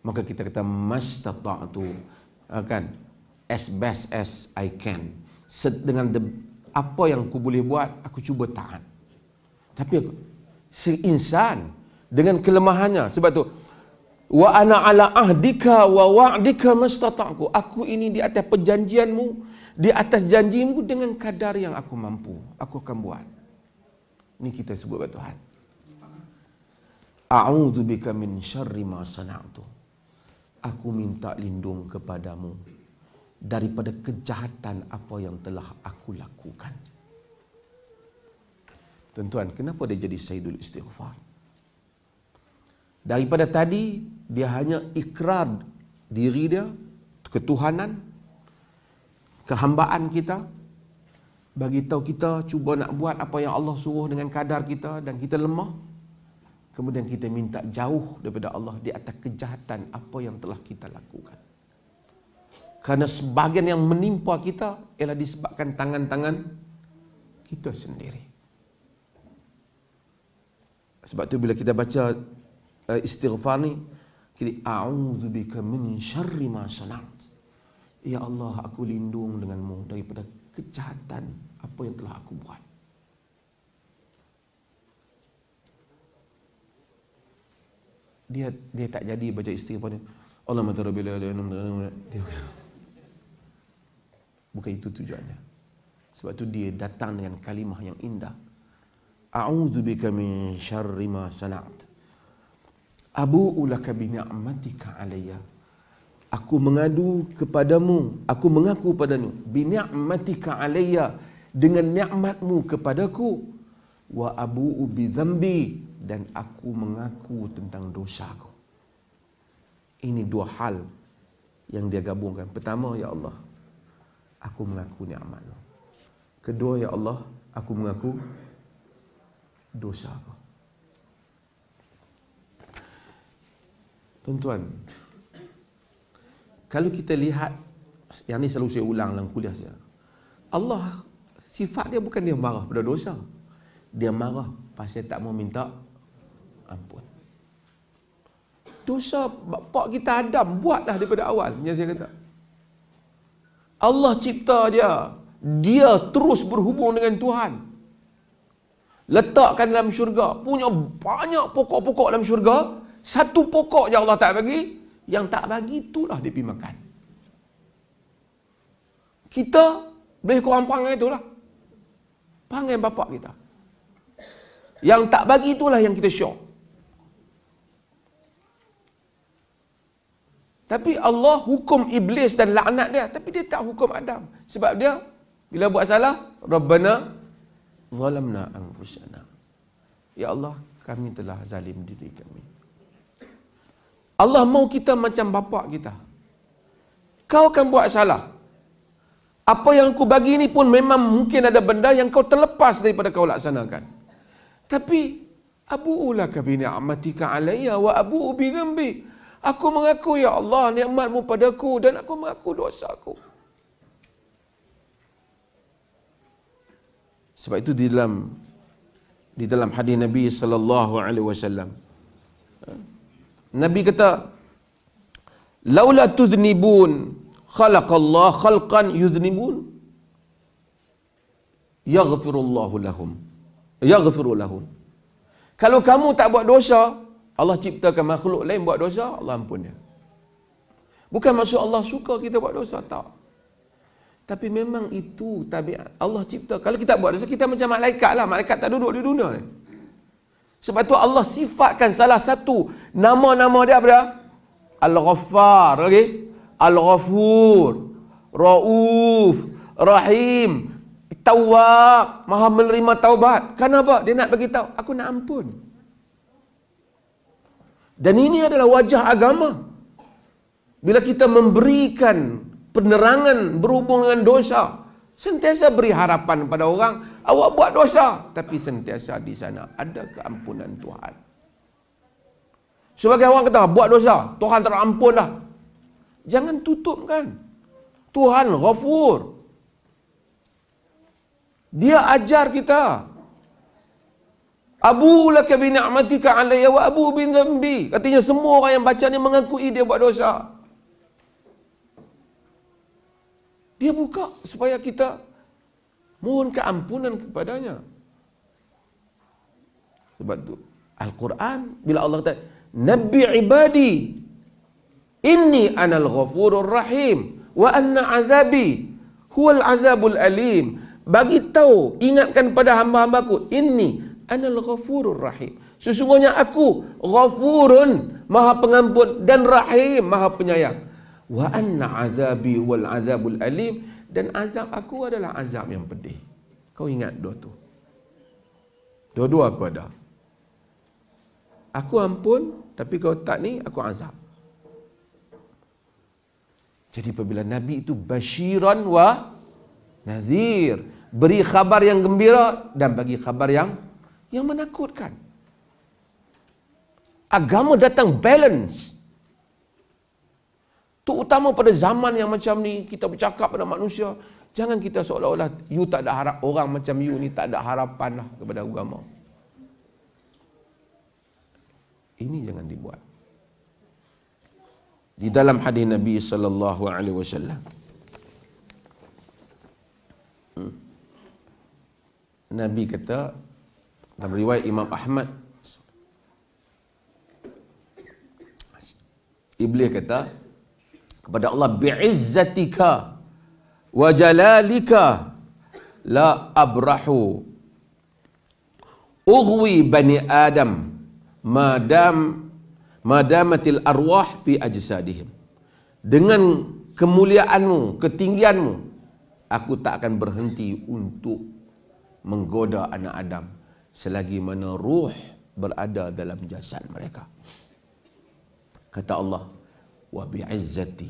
Speaker 1: maka kita kata mastata'tu ah, kan as best as i can dengan the, apa yang aku boleh buat aku cuba taat tapi seinsan si dengan kelemahannya sebab tu wa ana ala ahdika wa wa'dika mastata'ku aku ini di atas perjanjianmu di atas janjimu dengan kadar yang aku mampu aku akan buat ini kita sebut kepada Tuhan a'udzu bika min syarri ma sana'tu aku minta lindung kepadamu daripada kejahatan apa yang telah aku lakukan Tuan-tuan, kenapa dia jadi Sayyidul Istighfar? daripada tadi dia hanya ikrar diri dia ketuhanan kehambaan kita bagi tahu kita cuba nak buat apa yang Allah suruh dengan kadar kita dan kita lemah kemudian kita minta jauh daripada Allah di atas kejahatan apa yang telah kita lakukan kerana sebahagian yang menimpa kita ialah disebabkan tangan-tangan kita sendiri sebab tu bila kita baca Eh, istighfar ni kita a'udzu bika min syarri ma sana'at ya Allah aku lindung denganmu daripada kejahatan apa yang telah aku buat dia dia tak jadi baca istighfar ni Allah mata rabbil alamin dia bukan itu tujuannya sebab tu dia datang dengan kalimah yang indah a'udzu bika min syarri ma sana'at abu ulaka bi ni'matika alayya aku mengadu kepadamu aku mengaku padamu bi ni'matika alayya dengan nikmatmu kepadaku wa abu bi dhanbi dan aku mengaku tentang dosaku ini dua hal yang dia gabungkan pertama ya Allah aku mengaku nikmatmu kedua ya Allah aku mengaku dosaku Tuan-tuan Kalau kita lihat Yang ni selalu saya ulang dalam kuliah saya Allah Sifat dia bukan dia marah pada dosa Dia marah pasal tak mau minta Ampun Dosa pak kita Adam Buatlah daripada awal Yang saya kata Allah cipta dia Dia terus berhubung dengan Tuhan Letakkan dalam syurga Punya banyak pokok-pokok dalam syurga satu pokok je Allah tak bagi yang tak bagi itulah dia pergi makan kita boleh kurang panggil itulah panggil bapak kita yang tak bagi itulah yang kita syok Tapi Allah hukum iblis dan laknat dia. Tapi dia tak hukum Adam. Sebab dia bila buat salah, Rabbana zalamna anfusana. Ya Allah, kami telah zalim diri kami. Allah mahu kita macam bapak kita. Kau akan buat salah. Apa yang aku bagi ini pun memang mungkin ada benda yang kau terlepas daripada kau laksanakan. Tapi, Abu Ula kabini amatika alaiya wa abu'u bidhambi. Aku mengaku, Ya Allah, ni'matmu padaku dan aku mengaku dosa aku. Sebab itu di dalam di dalam hadis Nabi sallallahu alaihi wasallam Nabi kata laula tuznibun khalaqallah khalqan yuznibun yaghfirullahu lahum yaghfiru lahum kalau kamu tak buat dosa Allah ciptakan makhluk lain buat dosa Allah ampun dia bukan maksud Allah suka kita buat dosa tak tapi memang itu tabiat Allah cipta kalau kita buat dosa kita macam malaikat lah malaikat tak duduk di dunia ni sebab tu Allah sifatkan salah satu nama-nama dia apa Al-Ghaffar, okey? Al-Ghafur, Rauf, Rahim, Tawab, Maha menerima taubat. Kenapa? Dia nak bagi tahu, aku nak ampun. Dan ini adalah wajah agama. Bila kita memberikan penerangan berhubung dengan dosa, sentiasa beri harapan pada orang, Awak buat dosa tapi sentiasa di sana ada keampunan Tuhan. Sebagai orang kata buat dosa, Tuhan terampun lah. Jangan tutup kan, Tuhan Ghafur. Dia ajar kita. Abu laka bi ni'matika 'alayya wa abu bi dhanbi. Katanya semua orang yang baca ni mengakui dia buat dosa. Dia buka supaya kita Mohon keampunan kepadanya. Sebab itu Al-Quran bila Allah kata Nabi ibadi Inni anal ghafurur rahim Wa anna azabi Huwal azabul alim Bagi tahu ingatkan pada hamba-hambaku Inni anal ghafurur rahim Sesungguhnya aku ghafurun Maha pengampun dan rahim Maha penyayang Wa anna azabi wal azabul alim dan azab aku adalah azab yang pedih. Kau ingat dua tu. Dua-dua aku ada. Aku ampun, tapi kau tak ni, aku azab. Jadi apabila Nabi itu bashiran wa nazir. Beri khabar yang gembira dan bagi khabar yang yang menakutkan. Agama datang balance. Tu utama pada zaman yang macam ni, kita bercakap pada manusia, jangan kita seolah-olah you tak ada harap, orang macam you ni tak ada harapan lah kepada agama. Ini jangan dibuat. Di dalam hadis Nabi sallallahu alaihi wasallam. Hmm. Nabi kata dalam riwayat Imam Ahmad Iblis kata kepada Allah bi'izzatika wa jalalika la abrahu ughwi bani adam madam madamatil arwah fi ajsadihim dengan kemuliaanmu ketinggianmu aku tak akan berhenti untuk menggoda anak adam selagi mana ruh berada dalam jasad mereka kata Allah wa bi'izzati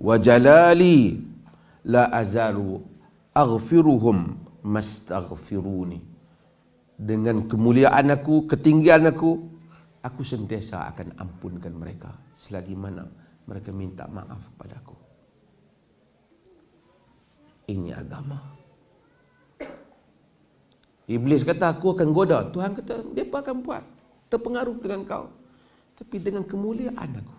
Speaker 1: wa jalali la azaru aghfiruhum mastaghfiruni dengan kemuliaan aku ketinggian aku aku sentiasa akan ampunkan mereka selagi mana mereka minta maaf padaku ini agama Iblis kata aku akan goda Tuhan kata dia akan buat Terpengaruh dengan kau Tapi dengan kemuliaan aku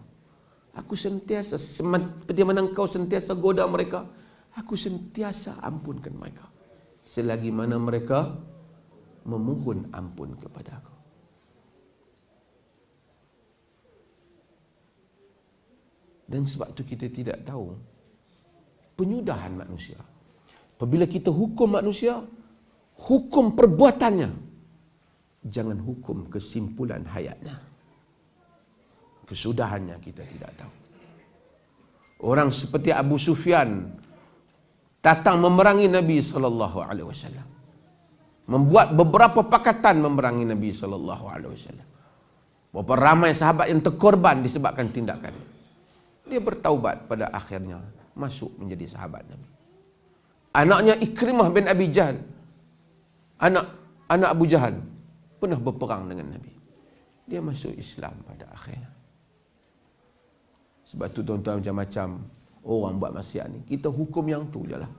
Speaker 1: Aku sentiasa seperti mana engkau sentiasa goda mereka, aku sentiasa ampunkan mereka. Selagi mana mereka memohon ampun kepada aku. Dan sebab itu kita tidak tahu penyudahan manusia. Apabila kita hukum manusia, hukum perbuatannya. Jangan hukum kesimpulan hayatnya kesudahannya kita tidak tahu. Orang seperti Abu Sufyan datang memerangi Nabi sallallahu alaihi wasallam. Membuat beberapa pakatan memerangi Nabi sallallahu alaihi wasallam. Berapa ramai sahabat yang terkorban disebabkan tindakan dia bertaubat pada akhirnya masuk menjadi sahabat Nabi. Anaknya Ikrimah bin Abi Jahal. Anak anak Abu Jahal pernah berperang dengan Nabi. Dia masuk Islam pada akhirnya. Sebab tu tuan-tuan macam-macam oh, orang buat maksiat ni. Kita hukum yang tu je lah.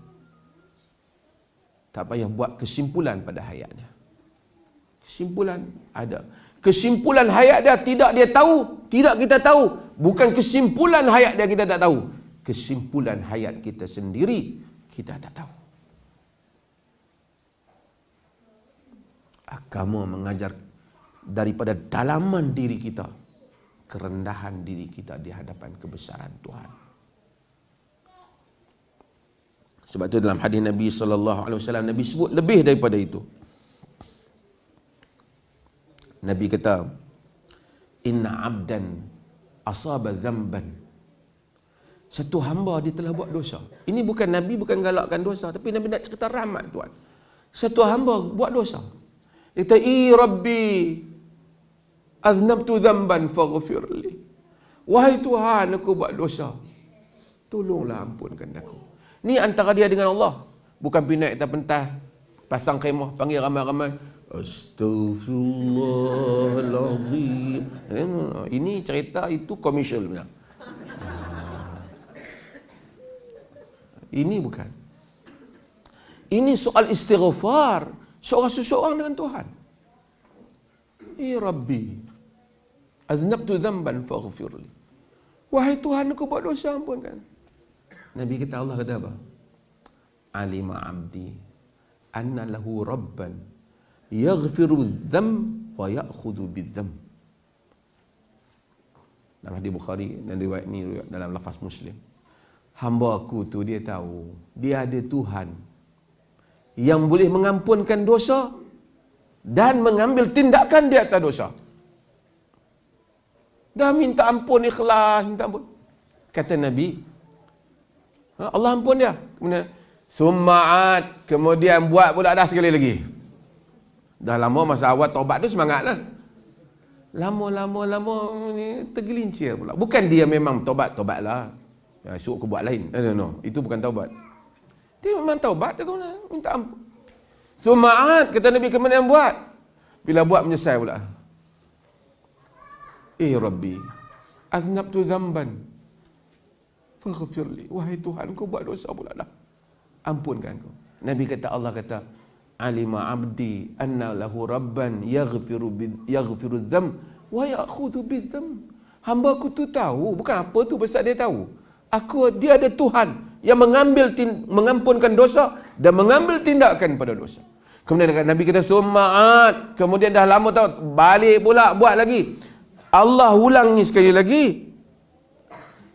Speaker 1: Tak payah buat kesimpulan pada hayat dia. Kesimpulan ada. Kesimpulan hayat dia tidak dia tahu, tidak kita tahu. Bukan kesimpulan hayat dia kita tak tahu. Kesimpulan hayat kita sendiri kita tak tahu. Agama mengajar daripada dalaman diri kita kerendahan diri kita di hadapan kebesaran Tuhan. Sebab itu dalam hadis Nabi sallallahu alaihi wasallam Nabi sebut lebih daripada itu. Nabi kata, "Inna 'abdan asaba dhanban." Satu hamba dia telah buat dosa. Ini bukan Nabi bukan galakkan dosa, tapi Nabi nak cerita rahmat Tuhan. Satu hamba buat dosa. Dia kata, "Ya Rabbi, aznabtu zamban faghfirli wahai tuhan aku buat dosa tolonglah ampunkan aku ni antara dia dengan Allah bukan pinai tak pentas pasang khemah panggil ramai-ramai Astaghfirullahaladzim Ini cerita itu komersial Ini bukan Ini soal istighfar Seorang seseorang dengan Tuhan Ya Rabbi aznabtu dhanban faghfirli wahai tuhan aku buat dosa ampunkan nabi kata Allah kata apa alima abdi anna lahu rabban yaghfiru dhanb wa ya'khudhu bidhanb dalam hadis Bukhari dan riwayat ini dalam lafaz Muslim. Hamba aku tu dia tahu dia ada Tuhan yang boleh mengampunkan dosa dan mengambil tindakan di atas dosa. Dah minta ampun ikhlas, minta ampun. Kata Nabi. Ha, Allah ampun dia. Kemudian, Suma'at. Kemudian buat pula dah sekali lagi. Dah lama masa awal taubat tu semangatlah. Lama Lama, lama, ni Tergelincir pula. Bukan dia memang taubat, taubat lah. Ya, suruh aku buat lain. Eh no, no. Itu bukan taubat. Dia memang taubat dia kemudian. Minta ampun. Summaat Kata Nabi kemudian buat. Bila buat menyesal pula. Eh Rabbi Aznab tu zamban Faghfirli Wahai Tuhan kau buat dosa pula dah Ampunkan kau Nabi kata Allah kata Alima abdi anna lahu rabban yaghfiru yaghfiru zam wa ya'khudhu bid hamba aku tu tahu bukan apa tu besar dia tahu aku dia ada Tuhan yang mengambil mengampunkan dosa dan mengambil tindakan pada dosa kemudian Nabi kata summa'at kemudian dah lama tahu balik pula buat lagi Allah ulang ni sekali lagi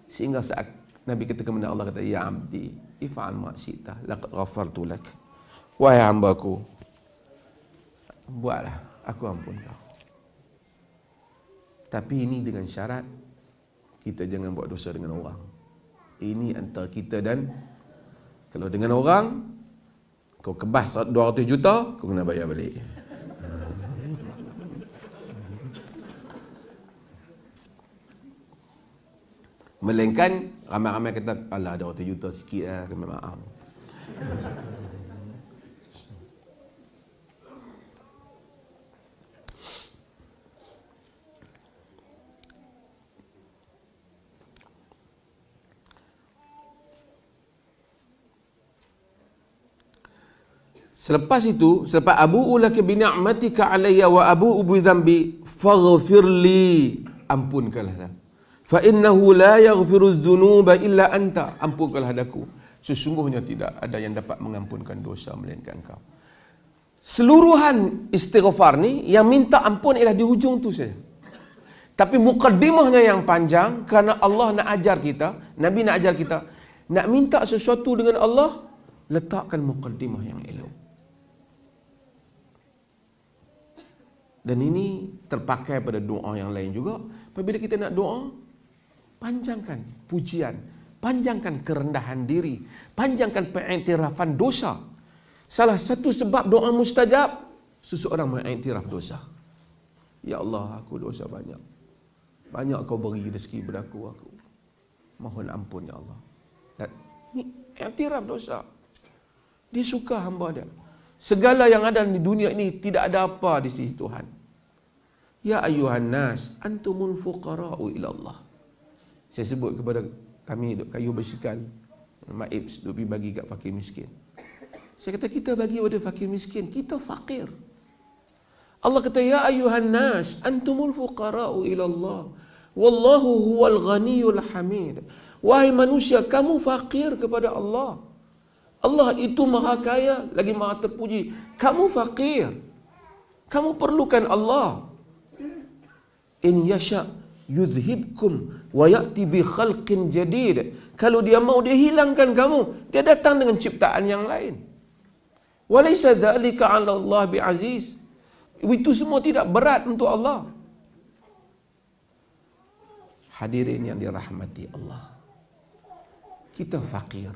Speaker 1: sehingga saat Nabi kata kepada Allah kata ya abdi ifal ma syita laqad ghafartu lak wahai hambaku buatlah aku ampun kau tapi ini dengan syarat kita jangan buat dosa dengan orang ini antara kita dan kalau dengan orang kau kebas 200 juta kau kena bayar balik Melainkan ramai-ramai kata Alah ada orang juta sikit lah Kami maaf Selepas itu, selepas Abu ulaki bi ni'matika alayya wa abu bi dhanbi faghfirli ampunkanlah. Fa innahu la yaghfiru dzunuba illa anta. Ampunkanlah aku. Sesungguhnya tidak ada yang dapat mengampunkan dosa melainkan engkau. Seluruhan istighfar ni yang minta ampun ialah di hujung tu saja. Tapi mukadimahnya yang panjang kerana Allah nak ajar kita, Nabi nak ajar kita nak minta sesuatu dengan Allah letakkan mukadimah yang elok. Dan ini terpakai pada doa yang lain juga. Apabila kita nak doa, panjangkan pujian, panjangkan kerendahan diri, panjangkan pengiktirafan dosa. Salah satu sebab doa mustajab, seseorang mengiktiraf dosa. Ya Allah, aku dosa banyak. Banyak kau beri rezeki kepada aku, Mohon ampun, Ya Allah. Dan ini iktiraf dosa. Dia suka hamba dia. Segala yang ada di dunia ini tidak ada apa di sisi Tuhan. Ya ayuhan nas, antumun fuqara'u ila Allah saya sebut kepada kami duk kayu bersihkan maibs duk pergi bagi kat fakir miskin saya kata kita bagi kepada fakir miskin kita fakir Allah kata ya ayuhan nas antumul fuqara'u ilallah, wallahu huwal ghaniyul hamid wahai manusia kamu fakir kepada Allah Allah itu maha kaya lagi maha terpuji kamu fakir kamu perlukan Allah in yasha yudhibkum wa ya'ti bi khalqin jadid. Kalau dia mau dia hilangkan kamu, dia datang dengan ciptaan yang lain. Wa laysa dhalika 'ala Allah bi aziz. Itu semua tidak berat untuk Allah. Hadirin yang dirahmati Allah. Kita fakir.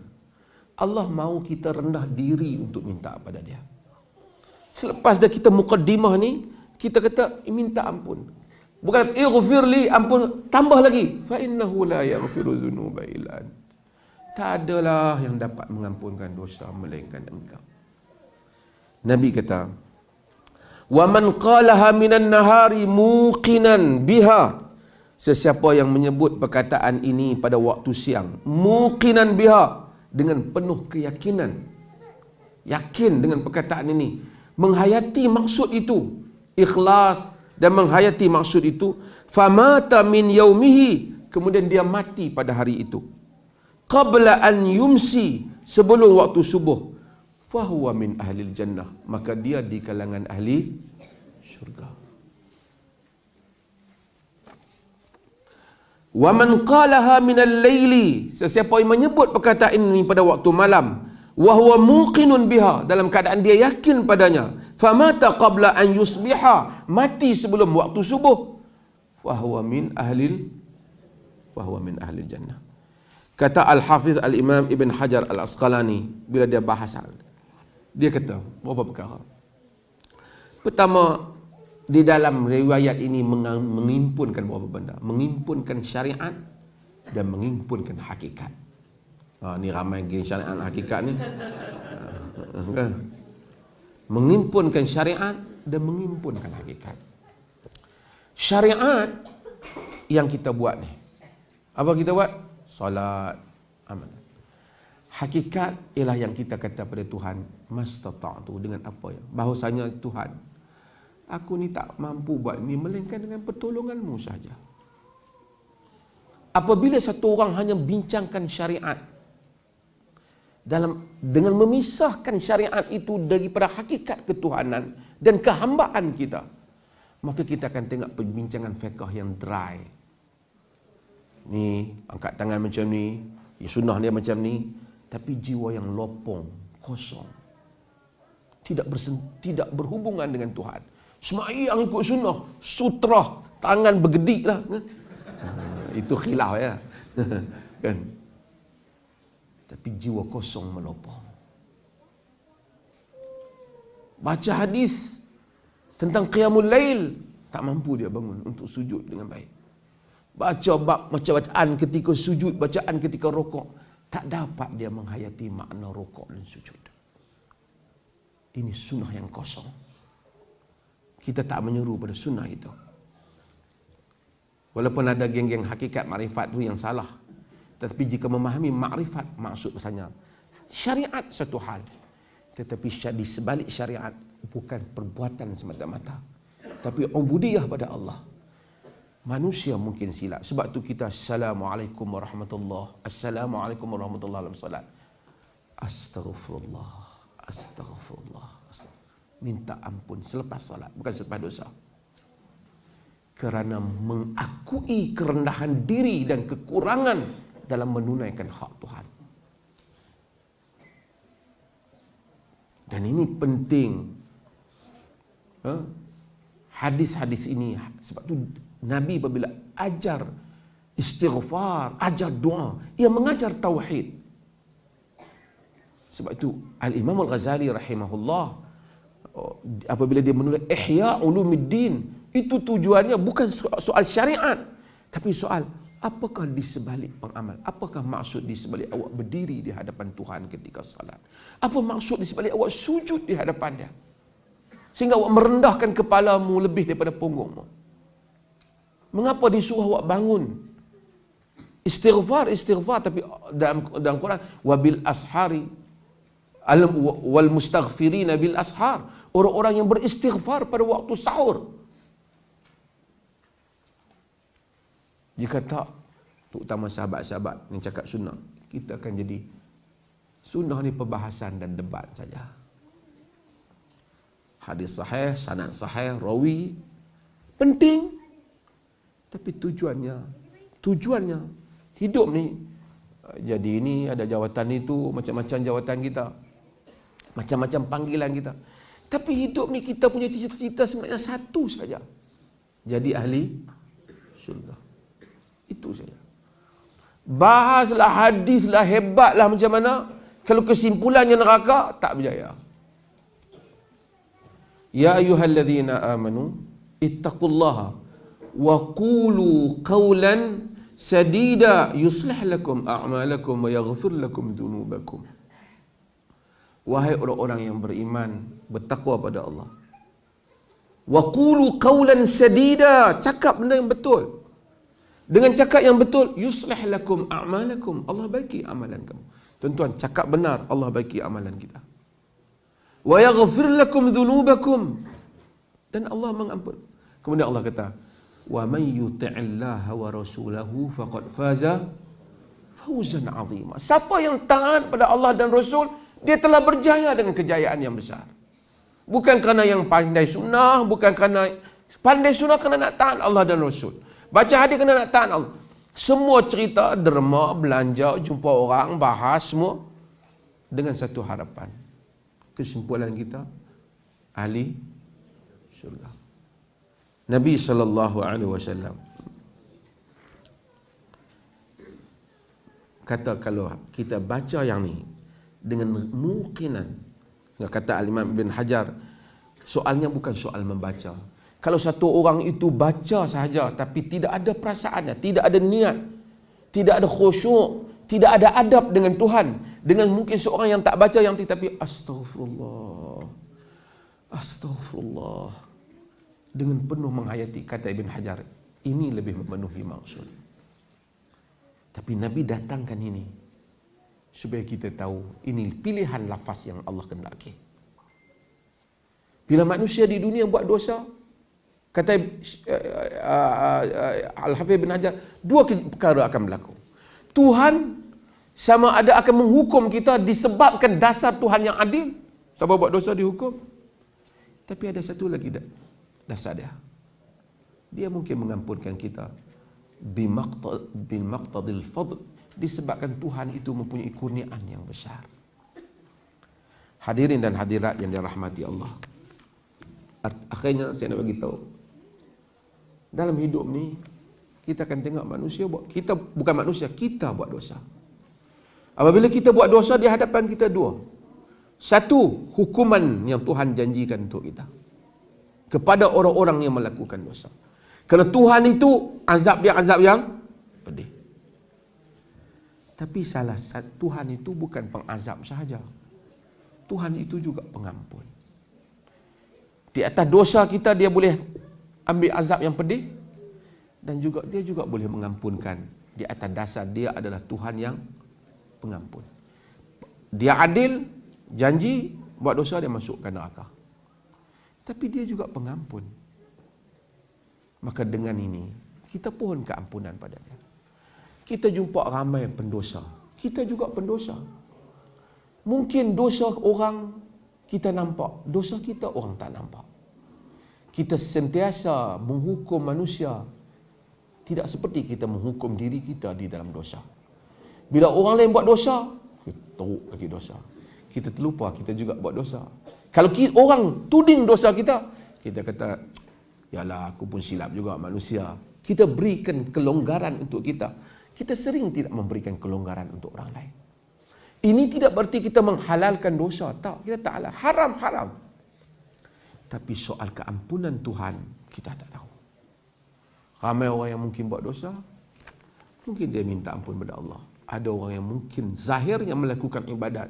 Speaker 1: Allah mau kita rendah diri untuk minta kepada dia. Selepas dah kita mukaddimah ni, kita kata eh, minta ampun. Bukan ighfir li ampun tambah lagi. Fa innahu la yaghfiru dhunuba illa Tak adalah yang dapat mengampunkan dosa melainkan engkau. Nabi kata, "Wa man qalaha minan nahari muqinan biha" Sesiapa yang menyebut perkataan ini pada waktu siang, muqinan biha dengan penuh keyakinan. Yakin dengan perkataan ini, menghayati maksud itu, ikhlas dan menghayati maksud itu famata min yaumihi kemudian dia mati pada hari itu qabla an yumsi sebelum waktu subuh fahuwa min ahli jannah maka dia di kalangan ahli syurga wa man qalaha min al-laili sesiapa yang menyebut perkataan ini pada waktu malam wa huwa muqinun biha dalam keadaan dia yakin padanya famata qabla an yusbiha mati sebelum waktu subuh fahuwa min ahlil fahuwa min ahli jannah kata al hafiz al imam ibn hajar al asqalani bila dia bahas hal dia kata apa perkara pertama di dalam riwayat ini mengimpunkan beberapa benda mengimpunkan syariat dan mengimpunkan hakikat ha, ni ramai geng syariat hakikat ni ha, ha, ha, mengimpunkan syariat dan mengimpunkan hakikat. Syariat yang kita buat ni. Apa kita buat? solat Amal. Hakikat ialah yang kita kata pada Tuhan Mastata'atu dengan apa yang Bahasanya Tuhan Aku ni tak mampu buat ni Melainkan dengan pertolonganmu saja Apabila satu orang hanya bincangkan syariat dalam dengan memisahkan syariat itu daripada hakikat ketuhanan dan kehambaan kita maka kita akan tengok perbincangan fiqh yang dry ni angkat tangan macam ni ya sunnah dia macam ni tapi jiwa yang lopong kosong tidak bersen, tidak berhubungan dengan Tuhan yang ikut sunnah sutrah tangan bergedik lah kan? itu khilaf ya kan tapi jiwa kosong melopong. Baca hadis tentang qiyamul lail. Tak mampu dia bangun untuk sujud dengan baik. Baca bab macam bacaan ketika sujud, bacaan ketika rokok. Tak dapat dia menghayati makna rokok dan sujud. Ini sunnah yang kosong. Kita tak menyuruh pada sunnah itu. Walaupun ada geng-geng hakikat marifat tu yang salah. Tetapi jika memahami makrifat maksud pasalnya syariat satu hal tetapi di sebalik syariat bukan perbuatan semata-mata tapi ubudiyah pada Allah. Manusia mungkin silap. Sebab tu kita assalamualaikum warahmatullahi. Assalamualaikum warahmatullahi wabarakatuh. Astaghfirullah. Astaghfirullah. Minta ampun selepas solat bukan selepas dosa. Kerana mengakui kerendahan diri dan kekurangan dalam menunaikan hak Tuhan. Dan ini penting. Ha? Hadis-hadis ini sebab tu Nabi apabila ajar istighfar, ajar doa, ia mengajar tauhid. Sebab itu Al Imam Al Ghazali rahimahullah oh, apabila dia menulis Ihya Ulumuddin itu tujuannya bukan soal syariat tapi soal Apakah di sebalik pengamal? Apakah maksud di sebalik awak berdiri di hadapan Tuhan ketika salat? Apa maksud di sebalik awak sujud di hadapan dia? Sehingga awak merendahkan kepalamu lebih daripada punggungmu. Mengapa disuruh awak bangun? Istighfar, istighfar tapi dalam dalam Quran wabil ashari alam wal mustaghfirina bil ashar. Orang-orang yang beristighfar pada waktu sahur. Jika tak, terutama sahabat-sahabat yang cakap sunnah, kita akan jadi sunnah ni perbahasan dan debat saja. Hadis sahih, sanad sahih, rawi penting. Tapi tujuannya, tujuannya hidup ni eh, jadi ini ada jawatan itu macam-macam jawatan kita. Macam-macam panggilan kita. Tapi hidup ni kita punya cita-cita sebenarnya satu saja. Jadi ahli sunnah. Itu saja. Bahaslah hadislah hebatlah macam mana. Kalau kesimpulannya neraka, tak berjaya. Ya ayuhalladzina amanu, ittaqullaha wa qulu qawlan sadida yuslih lakum a'malakum wa yaghfir lakum dunubakum. Wahai orang-orang yang beriman, bertakwa pada Allah. Wa qulu qawlan sadida, cakap benda yang betul dengan cakap yang betul yuslih lakum a'malakum Allah baiki amalan kamu tuan-tuan cakap benar Allah baiki amalan kita wa yaghfir lakum dhunubakum dan Allah mengampun kemudian Allah kata wa may Allah wa rasulahu faqad faza fawzan 'azima siapa yang taat pada Allah dan rasul dia telah berjaya dengan kejayaan yang besar bukan kerana yang pandai sunnah bukan kerana pandai sunnah kerana nak taat Allah dan rasul Baca hadis kena nak tahan Allah. Semua cerita, derma, belanja, jumpa orang, bahas semua dengan satu harapan. Kesimpulan kita, ahli syurga. Nabi saw kata kalau kita baca yang ni dengan mungkinan kata Al Imam Hajar soalnya bukan soal membaca kalau satu orang itu baca sahaja tapi tidak ada perasaannya, tidak ada niat, tidak ada khusyuk, tidak ada adab dengan Tuhan, dengan mungkin seorang yang tak baca yang tapi astagfirullah. Astagfirullah. Dengan penuh menghayati kata Ibn Hajar, ini lebih memenuhi maksud. Tapi Nabi datangkan ini supaya kita tahu ini pilihan lafaz yang Allah kehendaki. Bila manusia di dunia buat dosa, Kata uh, eh, uh, eh, uh, eh, Al-Hafiz bin Hajar, dua perkara akan berlaku. Tuhan sama ada akan menghukum kita disebabkan dasar Tuhan yang adil. sebab buat dosa dihukum. Tapi ada satu lagi dah dasar dia. Dia mungkin mengampunkan kita bimaktadil fadl disebabkan Tuhan itu mempunyai kurniaan yang besar. Hadirin dan hadirat yang dirahmati Allah. Akhirnya saya nak bagi tahu dalam hidup ni kita akan tengok manusia buat kita bukan manusia kita buat dosa. Apabila kita buat dosa di hadapan kita dua. Satu, hukuman yang Tuhan janjikan untuk kita. Kepada orang-orang yang melakukan dosa. Kerana Tuhan itu azab yang azab yang pedih. Tapi salah satu Tuhan itu bukan pengazab sahaja. Tuhan itu juga pengampun. Di atas dosa kita dia boleh ambil azab yang pedih dan juga dia juga boleh mengampunkan di atas dasar dia adalah Tuhan yang pengampun. Dia adil, janji buat dosa dia masukkan neraka. Tapi dia juga pengampun. Maka dengan ini kita pohon keampunan pada dia. Kita jumpa ramai pendosa. Kita juga pendosa. Mungkin dosa orang kita nampak, dosa kita orang tak nampak kita sentiasa menghukum manusia tidak seperti kita menghukum diri kita di dalam dosa. Bila orang lain buat dosa, kita teruk lagi dosa. Kita terlupa kita juga buat dosa. Kalau kita, orang tuding dosa kita, kita kata, yalah aku pun silap juga manusia. Kita berikan kelonggaran untuk kita. Kita sering tidak memberikan kelonggaran untuk orang lain. Ini tidak berarti kita menghalalkan dosa. Tak, kita taklah. Haram, haram. Tapi soal keampunan Tuhan Kita tak tahu Ramai orang yang mungkin buat dosa Mungkin dia minta ampun kepada Allah Ada orang yang mungkin zahirnya melakukan ibadat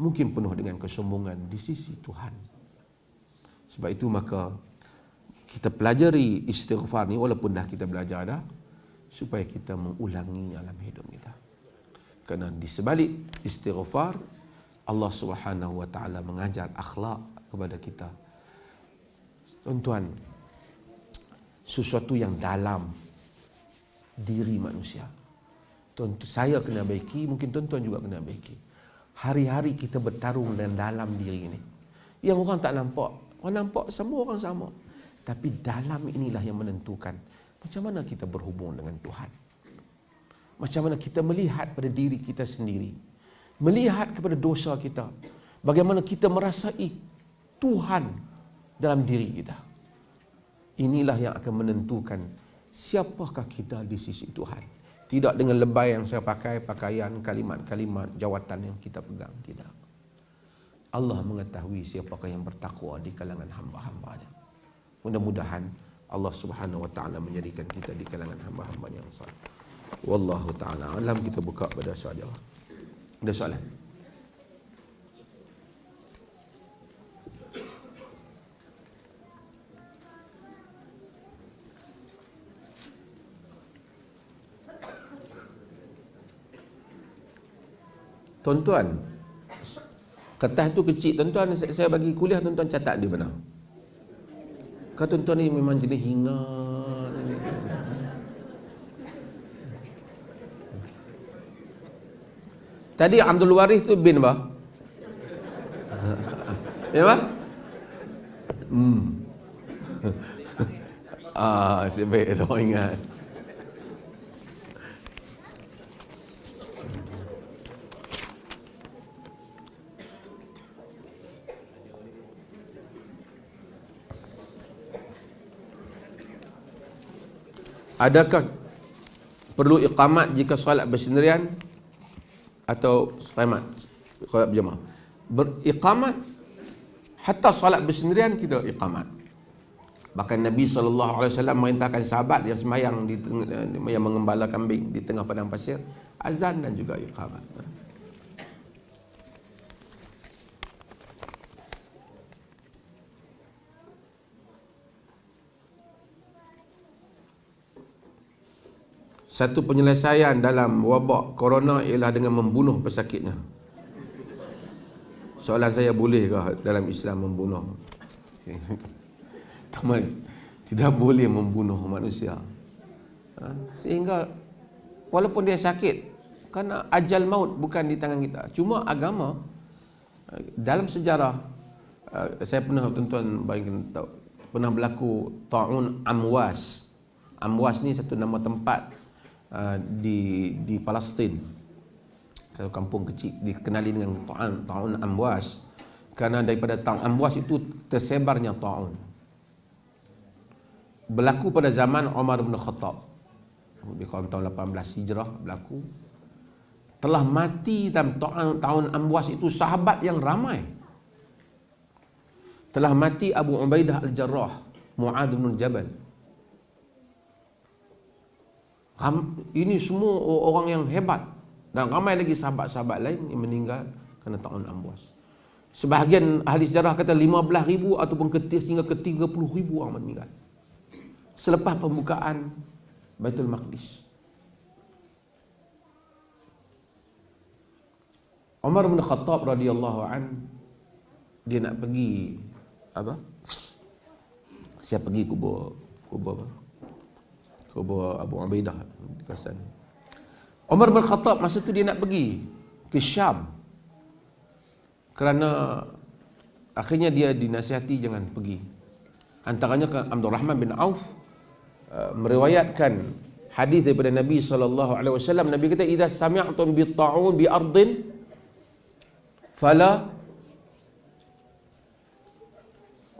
Speaker 1: Mungkin penuh dengan kesombongan di sisi Tuhan Sebab itu maka Kita pelajari istighfar ni Walaupun dah kita belajar dah Supaya kita mengulangi alam hidup kita Kerana di sebalik istighfar Allah subhanahu wa ta'ala mengajar akhlak kepada kita Tuan-tuan, sesuatu yang dalam diri manusia. Tuan, saya kena baiki, mungkin tuan-tuan juga kena baiki. Hari-hari kita bertarung dengan dalam diri ini. Yang orang tak nampak. Orang nampak semua orang sama. Tapi dalam inilah yang menentukan macam mana kita berhubung dengan Tuhan. Macam mana kita melihat pada diri kita sendiri. Melihat kepada dosa kita. Bagaimana kita merasai Tuhan dalam diri kita. Inilah yang akan menentukan siapakah kita di sisi Tuhan. Tidak dengan lebay yang saya pakai, pakaian, kalimat-kalimat, jawatan yang kita pegang. Tidak. Allah mengetahui siapakah yang bertakwa di kalangan hamba-hambanya. Mudah-mudahan Allah subhanahu wa ta'ala menjadikan kita di kalangan hamba-hambanya yang salah. Wallahu ta'ala alam kita buka pada soal Ada Ada soalan? tuan-tuan kertas tu kecil tuan-tuan saya bagi kuliah tuan-tuan catat dia mana? kata tuan-tuan ni memang jenis hinga tadi Abdul Waris tu bin bah ya bah hmm ah sebab dia ingat Adakah perlu iqamat jika solat bersendirian atau solat solat berjemaah? Beriqamat hatta solat bersendirian kita iqamat. Bahkan Nabi sallallahu alaihi wasallam memerintahkan sahabat yang semayang di tengah, yang mengembala kambing di tengah padang pasir azan dan juga iqamat. satu penyelesaian dalam wabak corona ialah dengan membunuh pesakitnya. Soalan saya bolehkah dalam Islam membunuh? Teman, tidak boleh membunuh manusia. Ha? Sehingga walaupun dia sakit, kerana ajal maut bukan di tangan kita. Cuma agama ha, dalam sejarah ha, saya pernah tuan-tuan bagi pernah berlaku taun amwas. Amwas ni satu nama tempat uh, di di Palestin satu kampung kecil dikenali dengan Ta'un Ta'un Amwas kerana daripada Ta'un Amwas itu tersebarnya Ta'un berlaku pada zaman Omar bin Khattab di tahun 18 Hijrah berlaku telah mati dalam Ta'un Ta'un Amwas itu sahabat yang ramai telah mati Abu Ubaidah Al-Jarrah Mu'adh bin Jabal ini semua orang yang hebat dan ramai lagi sahabat-sahabat lain yang meninggal kerana tahun Amwas. Sebahagian ahli sejarah kata 15 ribu ataupun ketiga, sehingga ke 30 ribu orang meninggal. Selepas pembukaan Baitul Maqdis. Umar bin Khattab radhiyallahu an dia nak pergi apa? Siap pergi kubur kubur Kubur Abu Ubaidah di kawasan.
Speaker 2: Umar bin Khattab
Speaker 1: masa tu dia nak pergi ke Syam. Kerana akhirnya dia dinasihati jangan pergi. Antaranya kan Abdul Rahman bin Auf uh, meriwayatkan hadis daripada Nabi sallallahu alaihi wasallam Nabi kata idza sami'tum bi ta'un bi ardin fala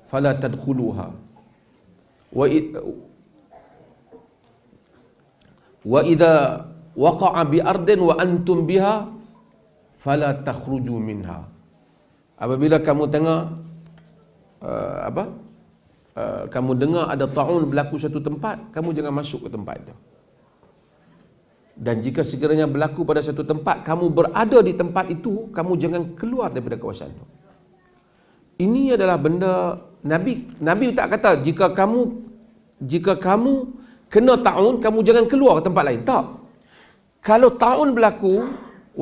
Speaker 1: fala tadkhuluha wa idza waqa'a bi ardin wa antum biha fala takhruju minha apabila kamu tengah uh, apa uh, kamu dengar ada taun berlaku satu tempat kamu jangan masuk ke tempat itu dan jika sekiranya berlaku pada satu tempat kamu berada di tempat itu kamu jangan keluar daripada kawasan itu ini adalah benda nabi nabi tak kata jika kamu jika kamu kena taun kamu jangan keluar ke tempat lain tak kalau taun berlaku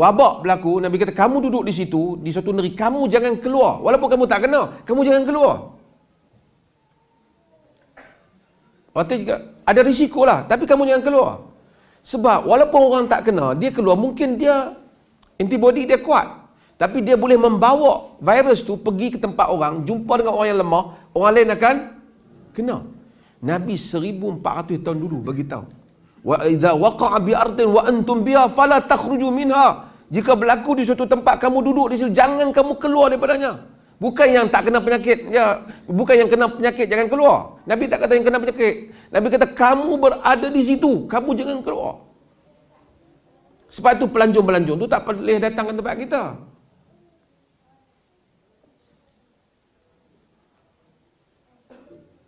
Speaker 1: wabak berlaku nabi kata kamu duduk di situ di satu negeri kamu jangan keluar walaupun kamu tak kena kamu jangan keluar Maksudnya juga ada risiko lah tapi kamu jangan keluar sebab walaupun orang tak kena dia keluar mungkin dia antibody dia kuat tapi dia boleh membawa virus tu pergi ke tempat orang jumpa dengan orang yang lemah orang lain akan kena Nabi 1400 tahun dulu bagi tahu. Wa idza waqa'a bi ardin wa antum biha fala takhruju minha. Jika berlaku di suatu tempat kamu duduk di situ jangan kamu keluar daripadanya. Bukan yang tak kena penyakit ya, bukan yang kena penyakit jangan keluar. Nabi tak kata yang kena penyakit. Nabi kata kamu berada di situ, kamu jangan keluar. Sebab itu pelancong-pelancong tu tak boleh datang ke tempat kita.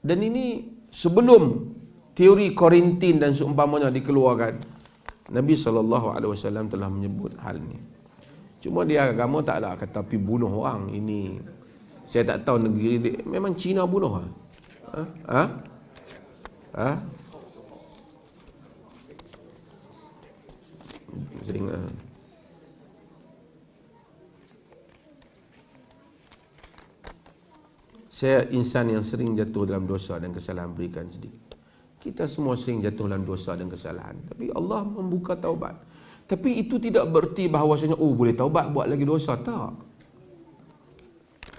Speaker 1: Dan ini sebelum teori Korintin dan seumpamanya dikeluarkan Nabi saw telah menyebut hal ini cuma dia agama taklah kata tapi bunuh orang ini saya tak tahu negeri dia memang Cina bunuh ah ha ha, ha? ha? Saya insan yang sering jatuh dalam dosa dan kesalahan berikan sedikit. Kita semua sering jatuh dalam dosa dan kesalahan. Tapi Allah membuka taubat. Tapi itu tidak berarti bahawasanya, oh boleh taubat buat lagi dosa. Tak.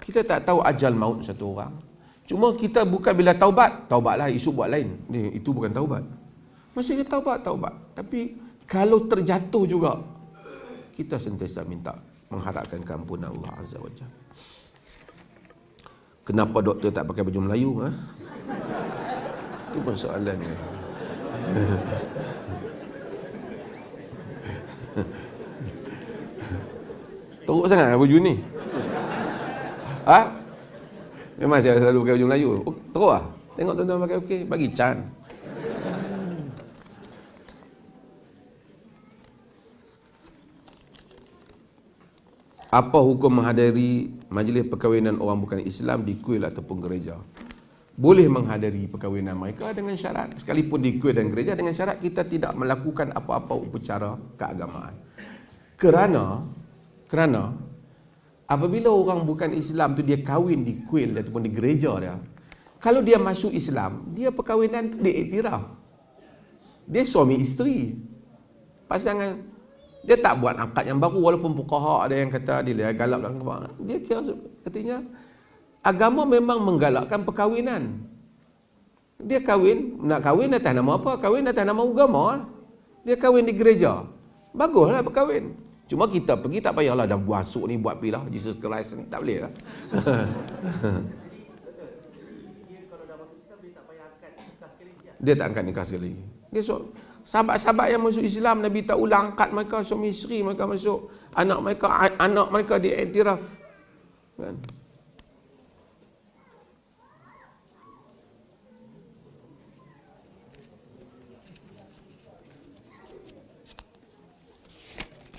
Speaker 1: Kita tak tahu ajal maut satu orang. Cuma kita bukan bila taubat, taubatlah isu buat lain. Ni, itu bukan taubat. Maksudnya taubat, taubat. Tapi kalau terjatuh juga, kita sentiasa minta mengharapkan kampun Allah Azza wa Jalla kenapa doktor tak pakai baju Melayu ha? itu pun soalan ya. teruk sangat lah baju ni ha? memang saya selalu pakai baju Melayu teruk lah tengok tuan-tuan pakai okey bagi can apa hukum menghadiri majlis perkahwinan orang bukan Islam di kuil ataupun gereja. Boleh menghadiri perkahwinan mereka dengan syarat. Sekalipun di kuil dan gereja dengan syarat kita tidak melakukan apa-apa upacara keagamaan. Kerana, kerana apabila orang bukan Islam tu dia kahwin di kuil ataupun di gereja dia. Kalau dia masuk Islam, dia perkahwinan tu diiktiraf. Dia suami isteri. Pasangan dia tak buat akad yang baru walaupun fuqaha ada yang kata dia, dia galak dan kebang. Dia kira artinya agama memang menggalakkan perkahwinan. Dia kahwin, nak kahwin atas nama apa? Kahwin atas nama agama. Dia kahwin di gereja. Baguslah berkahwin. Cuma kita pergi tak payahlah dah buasuk ni buat pilah Jesus Christ ni tak boleh lah. dia tak angkat nikah sekali. Dia so, sahabat-sahabat yang masuk Islam Nabi tak ulang angkat mereka suami isteri mereka masuk anak mereka anak mereka diiktiraf kan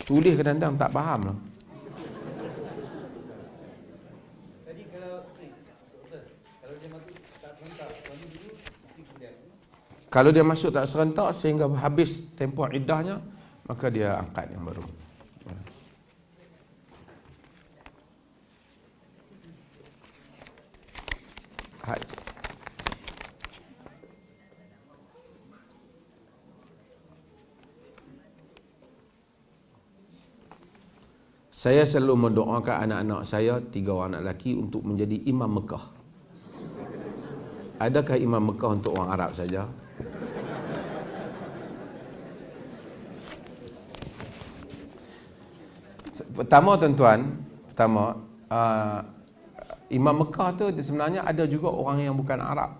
Speaker 1: Tulis ke dandang tak faham lah. Kalau dia masuk tak serentak sehingga habis tempoh iddahnya, maka dia angkat yang baru. Hai. Saya selalu mendoakan anak-anak saya, tiga orang anak lelaki untuk menjadi imam Mekah. Adakah imam Mekah untuk orang Arab saja? pertama tuan-tuan, pertama uh, Imam Mekah tu sebenarnya ada juga orang yang bukan Arab.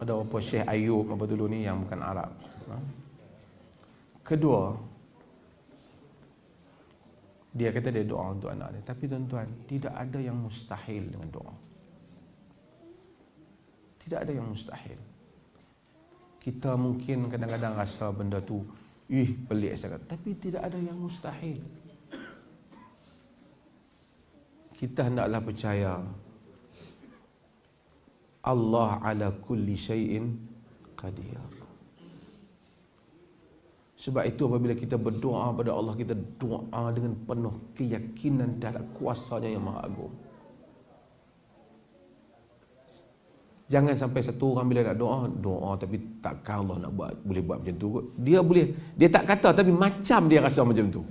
Speaker 1: Ada apa Syekh Ayub apa dulu ni yang bukan Arab. Ha? Kedua dia kata dia doa untuk anak dia. Tapi tuan-tuan, tidak ada yang mustahil dengan doa. Tidak ada yang mustahil. Kita mungkin kadang-kadang rasa benda tu, ih pelik sangat. Tapi tidak ada yang mustahil kita hendaklah percaya Allah ala kulli syai'in qadir sebab itu apabila kita berdoa pada Allah kita doa dengan penuh keyakinan terhadap kuasanya yang maha agung Jangan sampai satu orang bila nak doa, doa tapi takkan Allah nak buat, boleh buat macam tu. Dia boleh, dia tak kata tapi macam dia rasa macam tu.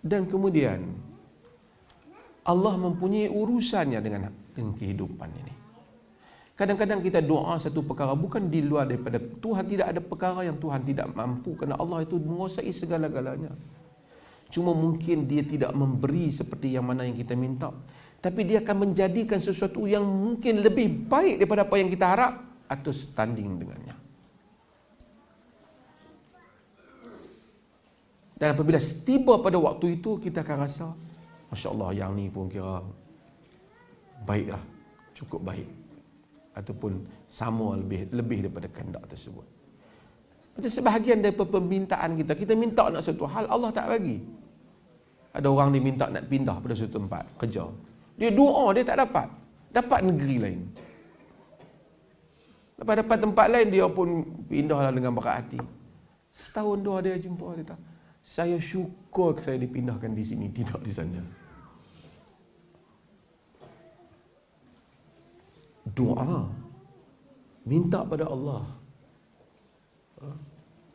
Speaker 1: dan kemudian Allah mempunyai urusannya dengan kehidupan ini. Kadang-kadang kita doa satu perkara bukan di luar daripada Tuhan tidak ada perkara yang Tuhan tidak mampu kerana Allah itu menguasai segala-galanya. Cuma mungkin dia tidak memberi seperti yang mana yang kita minta. Tapi dia akan menjadikan sesuatu yang mungkin lebih baik daripada apa yang kita harap atau standing dengannya. Dan apabila tiba pada waktu itu kita akan rasa Masya Allah yang ni pun kira Baiklah Cukup baik Ataupun sama lebih lebih daripada kendak tersebut Macam sebahagian daripada permintaan kita Kita minta nak satu hal Allah tak bagi Ada orang dia minta nak pindah pada satu tempat kerja Dia doa dia tak dapat Dapat negeri lain Lepas dapat tempat lain dia pun pindahlah dengan berat hati Setahun doa dia jumpa dia tahu saya syukur saya dipindahkan di sini tidak di sana doa minta pada Allah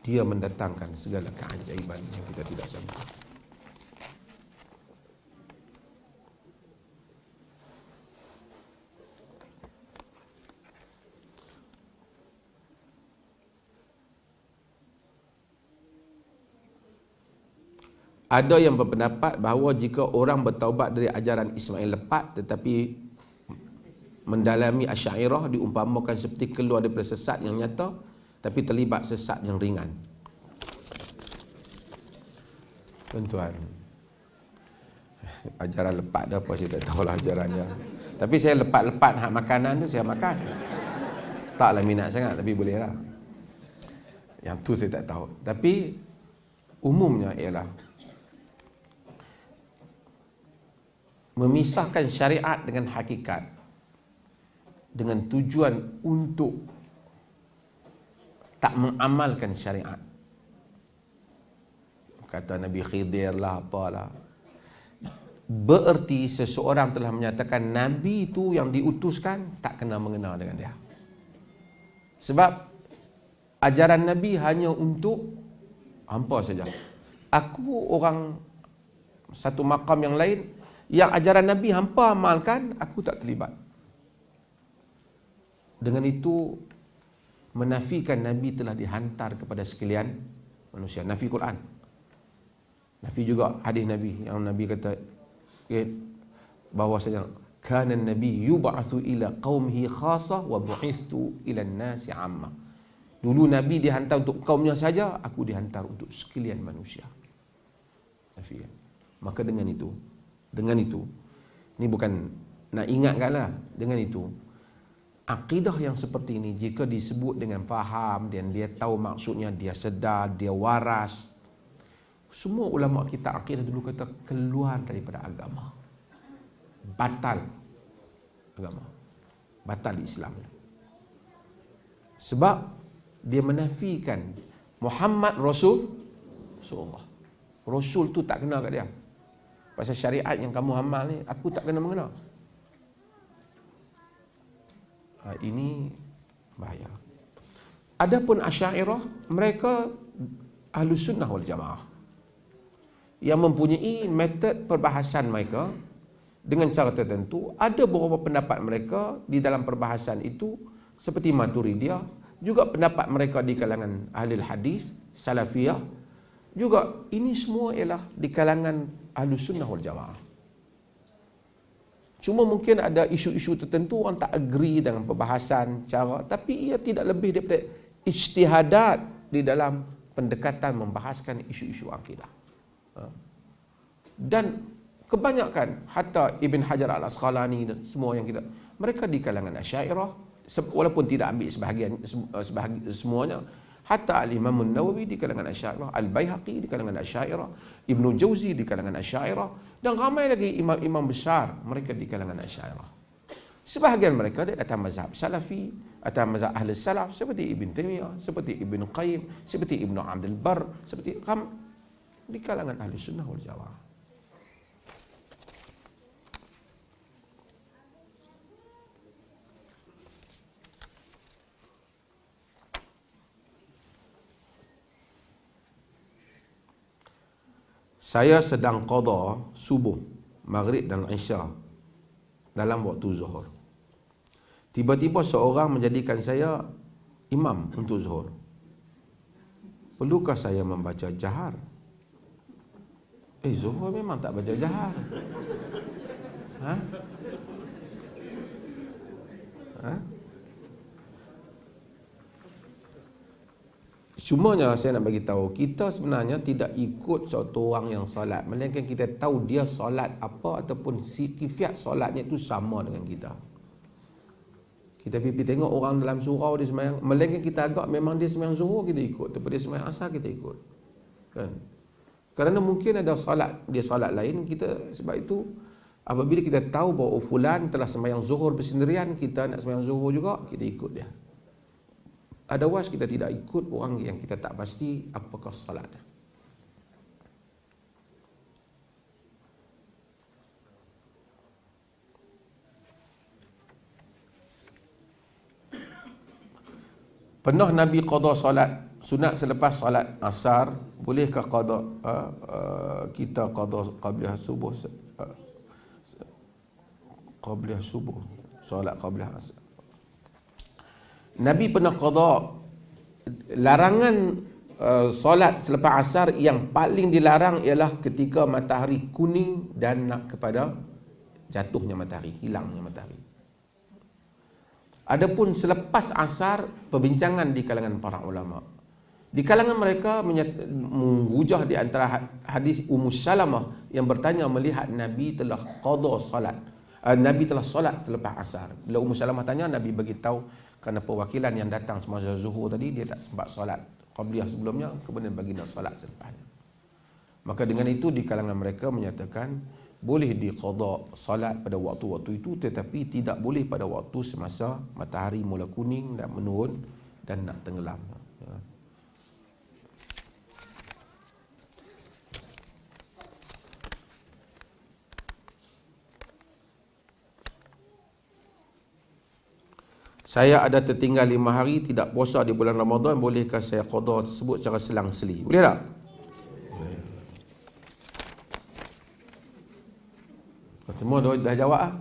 Speaker 1: dia mendatangkan segala keajaiban yang kita tidak sanggup. Ada yang berpendapat bahawa jika orang bertaubat dari ajaran Ismail lepat tetapi mendalami Asy'ariyah diumpamakan seperti keluar daripada sesat yang nyata tapi terlibat sesat yang ringan. Tuan-tuan. Ajaran lepat dah apa saya tak tahu lah ajarannya. Tapi saya lepat-lepat hak makanan tu saya makan. Taklah minat sangat tapi boleh lah. Yang tu saya tak tahu. Tapi umumnya ialah memisahkan syariat dengan hakikat dengan tujuan untuk tak mengamalkan syariat. Kata Nabi Khidir lah apalah. Bererti seseorang telah menyatakan Nabi itu yang diutuskan tak kena mengena dengan dia. Sebab ajaran Nabi hanya untuk hampa saja. Aku orang satu makam yang lain, yang ajaran Nabi hampa amalkan, aku tak terlibat. Dengan itu, menafikan Nabi telah dihantar kepada sekalian manusia. Nafi Quran. Nafi juga hadis Nabi yang Nabi kata okay, eh, bahawa saja kana nabi yub'atsu ila qaumihi khassa wa bu'ithu ila an-nasi amma. Dulu Nabi dihantar untuk kaumnya saja, aku dihantar untuk sekalian manusia. Nafi. Maka dengan itu, dengan itu ini bukan nak lah. dengan itu akidah yang seperti ini jika disebut dengan faham dan dia tahu maksudnya dia sedar dia waras semua ulama kita akidah dulu kata keluar daripada agama batal agama batal Islam sebab dia menafikan Muhammad Rasul Rasulullah Rasul tu tak kenal kat dia Pasal syariat yang kamu amal ni Aku tak kena mengenal ha, Ini bahaya Adapun asyairah Mereka ahlu sunnah wal jamaah Yang mempunyai Metod perbahasan mereka Dengan cara tertentu Ada beberapa pendapat mereka Di dalam perbahasan itu Seperti maturidiyah Juga pendapat mereka di kalangan ahli hadis Salafiyah juga ini semua ialah di kalangan ahlu sunnah wal jamaah. Cuma mungkin ada isu-isu tertentu orang tak agree dengan perbahasan cara tapi ia tidak lebih daripada istihadat di dalam pendekatan membahaskan isu-isu akidah. Ha? Dan kebanyakan hatta Ibn Hajar al-Asqalani dan semua yang kita mereka di kalangan Asyairah walaupun tidak ambil sebahagian eh, sebahagian semuanya Hatta Al-Imam Al Nawawi di kalangan Asyairah, Al-Bayhaqi di kalangan Asyairah, Ibn Jauzi di kalangan Asyairah, dan ramai lagi imam-imam besar mereka di kalangan Asyairah. Sebahagian mereka ada datang mazhab Salafi, atau mazhab Ahli Salaf, seperti Ibn Taymiyyah, seperti Ibn Qayyim, seperti Ibn Abdul Bar, seperti Qam, di kalangan Ahli Sunnah wal Jawa'ah. saya sedang qada subuh, maghrib dan isya dalam waktu zuhur. Tiba-tiba seorang menjadikan saya imam untuk zuhur. Perlukah saya membaca jahar? Eh, zuhur memang tak baca jahar. Ha? Ha? Cuma, Cumanya saya nak bagi tahu kita sebenarnya tidak ikut satu orang yang solat melainkan kita tahu dia solat apa ataupun kifiat solatnya itu sama dengan kita. Kita pergi tengok orang dalam surau dia sembahyang melainkan kita agak memang dia sembahyang zuhur kita ikut ataupun dia sembahyang asar kita ikut. Kan? Kerana mungkin ada solat dia solat lain kita sebab itu apabila kita tahu bahawa fulan telah sembahyang zuhur bersendirian kita nak sembahyang zuhur juga kita ikut dia. Ya? Ada was kita tidak ikut orang yang kita tak pasti apakah salatnya. Pernah Nabi qada solat sunat selepas solat asar bolehkah qada uh, eh, uh, eh, kita qada qabla subuh uh, eh, qabla subuh solat qabla asar Nabi pernah qada larangan uh, solat selepas asar yang paling dilarang ialah ketika matahari kuning dan nak kepada jatuhnya matahari, hilangnya matahari. Adapun selepas asar perbincangan di kalangan para ulama. Di kalangan mereka menghujah di antara hadis Ummu Salamah yang bertanya melihat Nabi telah qada solat. Eh, Nabi telah solat selepas asar. Bila Ummu Salamah tanya Nabi beritahu kerana perwakilan yang datang semasa zuhur tadi dia tak sempat solat qabliyah sebelumnya kemudian nak solat selepasnya maka dengan itu di kalangan mereka menyatakan boleh diqada solat pada waktu-waktu itu tetapi tidak boleh pada waktu semasa matahari mula kuning dan menurun dan nak tenggelam Saya ada tertinggal lima hari tidak puasa di bulan Ramadan. Bolehkah saya qada tersebut secara selang seli? Boleh tak? Semua dah, dah jawab lah.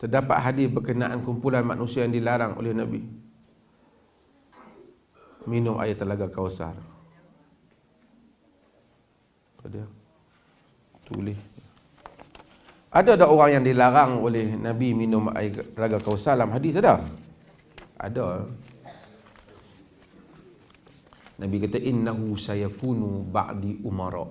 Speaker 1: Terdapat hadis berkenaan kumpulan manusia yang dilarang oleh Nabi minum air telaga kausar. Ada. Tulis. Ada ada orang yang dilarang oleh Nabi minum air telaga kausar dalam hadis ada? Ada. Nabi kata innahu sayakunu ba'di umara.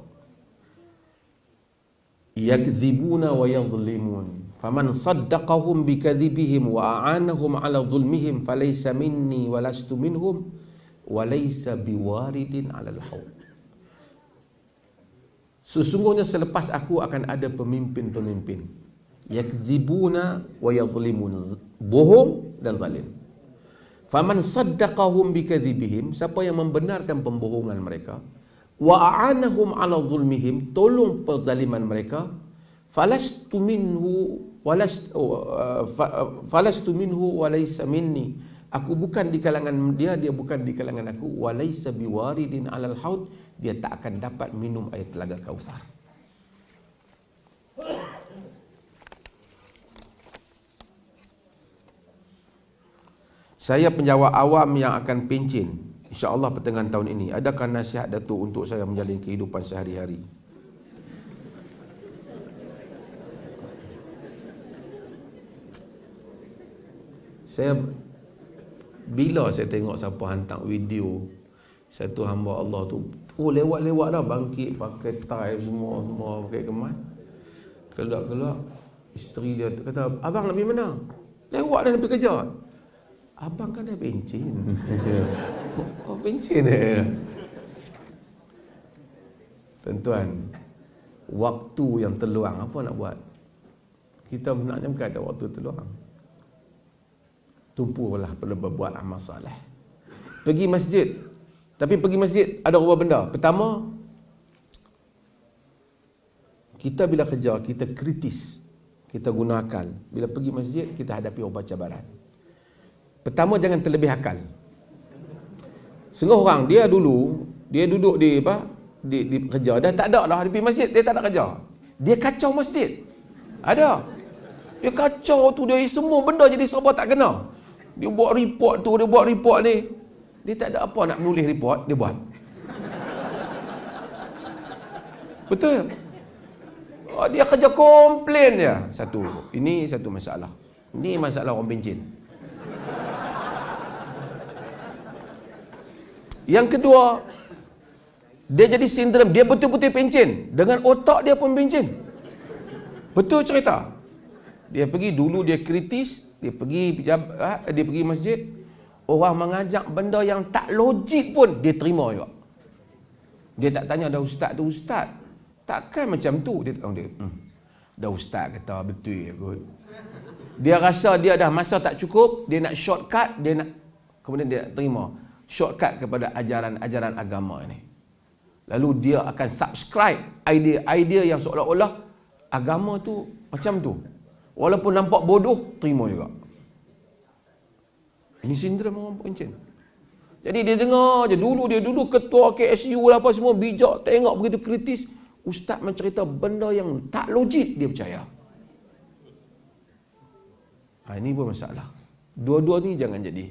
Speaker 1: Yakdzibuna wa yadhlimun. Faman saddaqahum bikadzibihim wa a'anahum ala dhulmihim falaysa minni walastu minhum walaysa biwaridin alal haud Sesungguhnya selepas aku akan ada pemimpin-pemimpin yakdzibuna wa yadhlimun bohong dan zalim. Faman saddaqahum bikadzibihim siapa yang membenarkan pembohongan mereka wa a'anahum 'ala zulmihim tolong perzaliman mereka falastu minhu walast oh, uh, falastu minhu walaysa minni Aku bukan di kalangan dia, dia bukan di kalangan aku. Walaysa biwaridin alal haud. Dia tak akan dapat minum air telaga kausar. Saya penjawat awam yang akan pencin InsyaAllah pertengahan tahun ini Adakah nasihat Datuk untuk saya menjalin kehidupan sehari-hari? Saya bila saya tengok siapa hantar video satu hamba Allah tu oh lewat-lewat dah bangkit pakai tie semua semua pakai kemas keluar-keluar isteri dia kata abang nak pergi mana lewat dah nak pergi kerja abang kan dah bencin oh bencin eh tuan-tuan waktu yang terluang apa nak buat kita nak nyamkan ada waktu terluang tumpulah perlu berbuat amal salih pergi masjid tapi pergi masjid ada beberapa benda pertama kita bila kerja kita kritis kita guna akal bila pergi masjid kita hadapi beberapa cabaran pertama jangan terlebih akal setengah orang dia dulu dia duduk di apa di, di kerja dah tak ada lah di masjid dia tak ada kerja dia kacau masjid ada dia kacau tu dia semua benda jadi serba tak kena dia buat report tu, dia buat report ni. Dia tak ada apa nak menulis report, dia buat. Betul? Oh, dia kerja komplain dia. Satu. Ini satu masalah. Ini masalah orang bencin. Yang kedua, dia jadi sindrom. Dia betul-betul pencin. Dengan otak dia pun pencin. Betul cerita? Dia pergi dulu dia kritis, dia pergi ha? dia pergi masjid orang mengajak benda yang tak logik pun dia terima juga dia tak tanya ada ustaz tu ustaz takkan macam tu dia tak dia hmm. dah ustaz kata betul ya kot dia rasa dia dah masa tak cukup dia nak shortcut dia nak kemudian dia nak terima shortcut kepada ajaran-ajaran agama ini lalu dia akan subscribe idea-idea yang seolah-olah agama tu macam tu Walaupun nampak bodoh, terima juga. Ini sindrom orang pencen. Jadi dia dengar je. Dulu dia dulu ketua KSU lah apa semua. Bijak, tengok begitu kritis. Ustaz mencerita benda yang tak logik dia percaya. Ha, ini pun masalah. Dua-dua ni jangan jadi.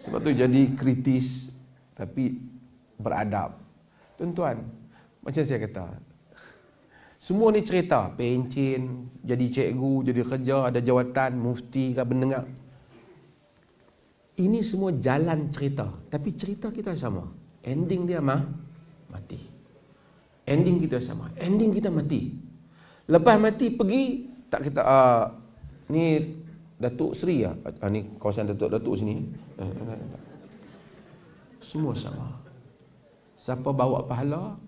Speaker 1: Sebab tu jadi kritis tapi beradab. Tuan-tuan, macam saya kata, semua ni cerita, pencin, jadi cikgu, jadi kerja, ada jawatan, mufti ke benengak. Ini semua jalan cerita, tapi cerita kita sama. Ending dia mah mati. Ending kita sama, ending kita mati. Lepas mati pergi tak kita uh, ni Datuk Seri ya. Uh, ni kawasan Datuk-datuk sini. Semua sama. Siapa bawa pahala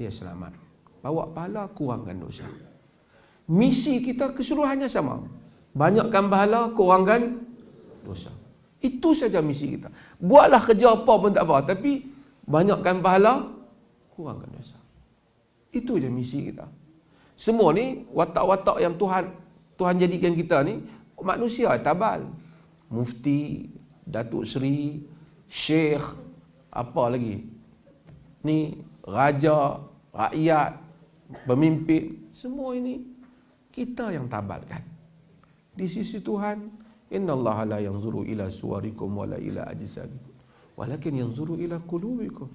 Speaker 1: dia selamat bawa pahala kurangkan dosa misi kita keseluruhannya sama banyakkan pahala kurangkan dosa itu saja misi kita buatlah kerja apa pun tak apa tapi banyakkan pahala kurangkan dosa itu je misi kita semua ni watak-watak yang Tuhan Tuhan jadikan kita ni manusia tabal mufti datuk seri syekh apa lagi ni raja rakyat pemimpin, semua ini kita yang tabalkan. Di sisi Tuhan, Inna Allah la yang zuru ila suarikum wa la ila ajisadikum. Walakin yang zuru ila kulubikum.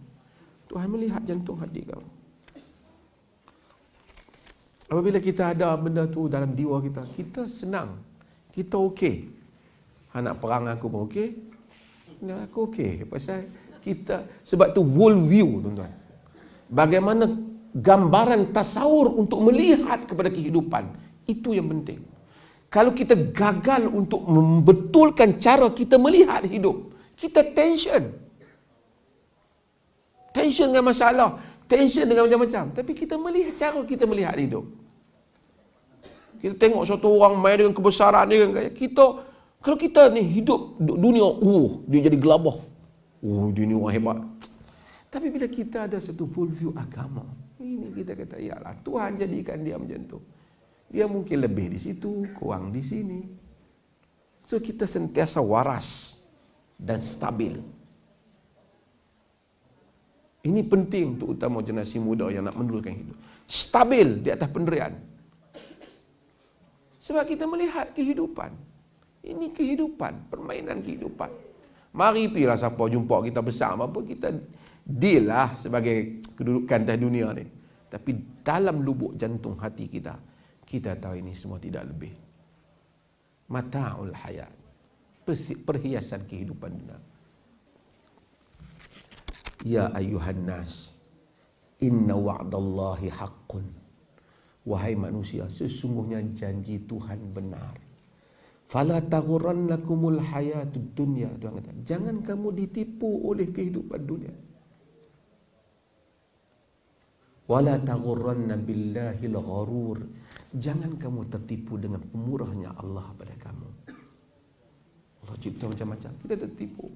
Speaker 1: Tuhan melihat jantung hati kamu. Apabila kita ada benda tu dalam jiwa kita, kita senang. Kita okey. Anak ha, perang aku pun okey. Aku okey. Pasal kita, sebab tu world view tuan-tuan. Bagaimana gambaran tasawur untuk melihat kepada kehidupan. Itu yang penting. Kalau kita gagal untuk membetulkan cara kita melihat hidup, kita tension. Tension dengan masalah, tension dengan macam-macam. Tapi kita melihat cara kita melihat hidup. Kita tengok satu orang main dengan kebesaran dia. Kan? Kita, kalau kita ni hidup dunia, uh, dia jadi gelabah. Oh, uh, dia ni orang hebat. Tapi bila kita ada satu full view agama, ini kita kata, iyalah Tuhan jadikan dia macam tu. Dia mungkin lebih di situ, kurang di sini. So kita sentiasa waras dan stabil. Ini penting untuk utama generasi muda yang nak menurunkan hidup. Stabil di atas penderian. Sebab kita melihat kehidupan. Ini kehidupan, permainan kehidupan. Mari pilih siapa jumpa kita besar apa-apa, kita deal lah sebagai kedudukan dah dunia ni. Tapi dalam lubuk jantung hati kita, kita tahu ini semua tidak lebih. Mata'ul hayat. Perhiasan kehidupan dunia. Ya ayuhan nas, inna wa'dallahi haqqun. Wahai manusia, sesungguhnya janji Tuhan benar. Fala tagurannakumul hayatud dunya. jangan kamu ditipu oleh kehidupan dunia wala taghurranna billahi al-gharur jangan kamu tertipu dengan pemurahnya Allah pada kamu Allah cipta macam-macam kita tertipu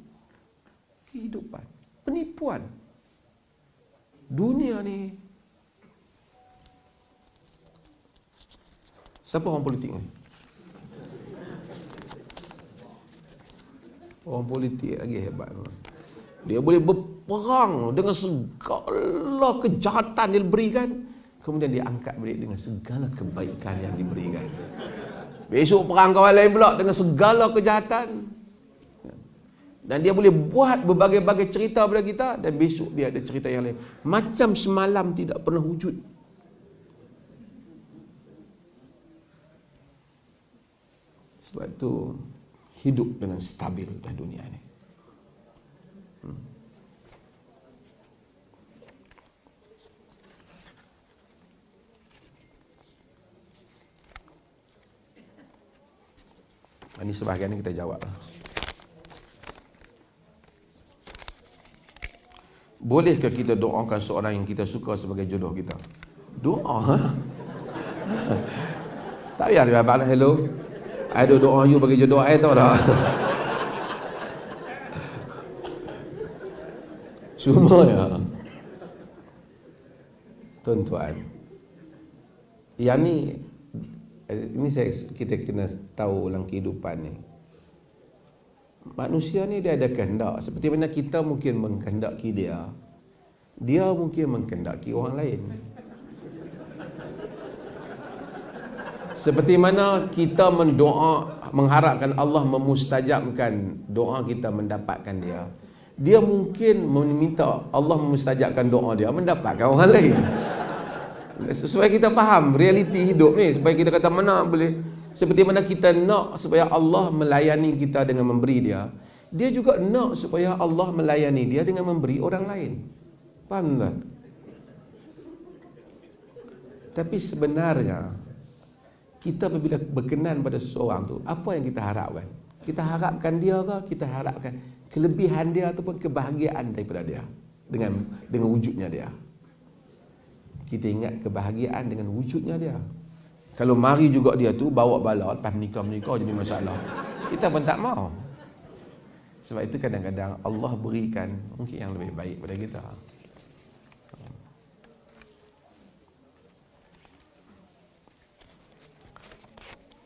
Speaker 1: kehidupan penipuan dunia ni siapa orang politik ni orang politik lagi hebat orang. Dia boleh berperang dengan segala kejahatan dia berikan. Kemudian dia angkat balik dengan segala kebaikan yang diberikan. Besok perang kawan lain pula dengan segala kejahatan. Dan dia boleh buat berbagai-bagai cerita pada kita. Dan besok dia ada cerita yang lain. Macam semalam tidak pernah wujud. Sebab tu hidup dengan stabil dalam dunia ini. Hmm. Ini sebahagian ini kita jawab. Lah. Bolehkah kita doakan seorang yang kita suka sebagai jodoh kita? Doa. Ha? tak payah dia balas hello. I do doa you bagi jodoh I tahu dah. Cuma ya Tuan-tuan Yang ni eh, Ini saya, kita kena tahu ulang kehidupan ni Manusia ni dia ada kehendak Seperti mana kita mungkin mengkendaki dia Dia mungkin mengkendaki orang lain Seperti mana kita mendoa mengharapkan Allah memustajabkan doa kita mendapatkan dia dia mungkin meminta Allah memustajabkan doa dia mendapatkan orang lain Sesuai kita faham realiti hidup ni supaya kita kata mana boleh seperti mana kita nak supaya Allah melayani kita dengan memberi dia dia juga nak supaya Allah melayani dia dengan memberi orang lain faham tak? tapi sebenarnya kita apabila berkenan pada seseorang tu apa yang kita harapkan? kita harapkan dia ke? kita harapkan kelebihan dia ataupun kebahagiaan daripada dia dengan dengan wujudnya dia. Kita ingat kebahagiaan dengan wujudnya dia. Kalau mari juga dia tu bawa bala lepas nikah menikah jadi masalah. Kita pun tak mau. Sebab itu kadang-kadang Allah berikan mungkin yang lebih baik pada kita.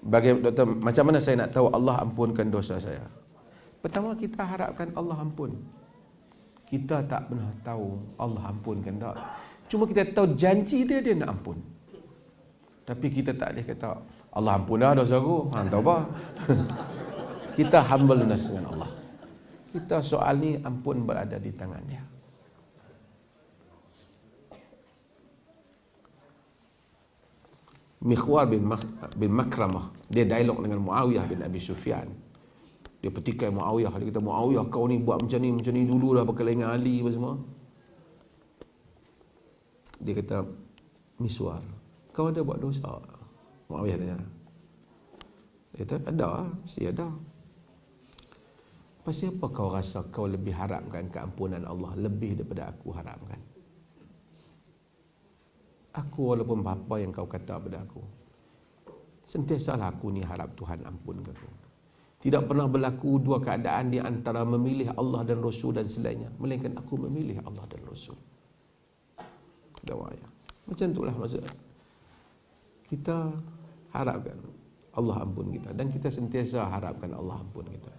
Speaker 1: Bagaimana, doktor, macam mana saya nak tahu Allah ampunkan dosa saya? Pertama kita harapkan Allah ampun. Kita tak pernah tahu Allah ampun kan tak. Cuma kita tahu janji dia dia nak ampun. Tapi kita tak boleh kata Allah ampun dah dosa aku. Ha taubat. kita humbleness dengan Allah. Kita soal ni ampun berada di tangannya. Mikhwar bin, bin Makramah. Dia dialog dengan Muawiyah bin Abi Sufyan. Dia petikai Muawiyah. Dia kata, Muawiyah kau ni buat macam ni, macam ni dulu dah pakai lengan Ali apa semua. Dia kata, Miswar, kau ada buat dosa? Muawiyah tanya. Dia kata, ada lah. Mesti ada. Pasti apa kau rasa kau lebih harapkan keampunan Allah lebih daripada aku harapkan? Aku walaupun apa yang kau kata pada aku, sentiasalah aku ni harap Tuhan ampunkan aku. Tidak pernah berlaku dua keadaan di antara memilih Allah dan Rasul dan selainnya. Melainkan aku memilih Allah dan Rasul. Dawaya. Macam itulah maksudnya. Kita harapkan Allah ampun kita. Dan kita sentiasa harapkan Allah ampun kita.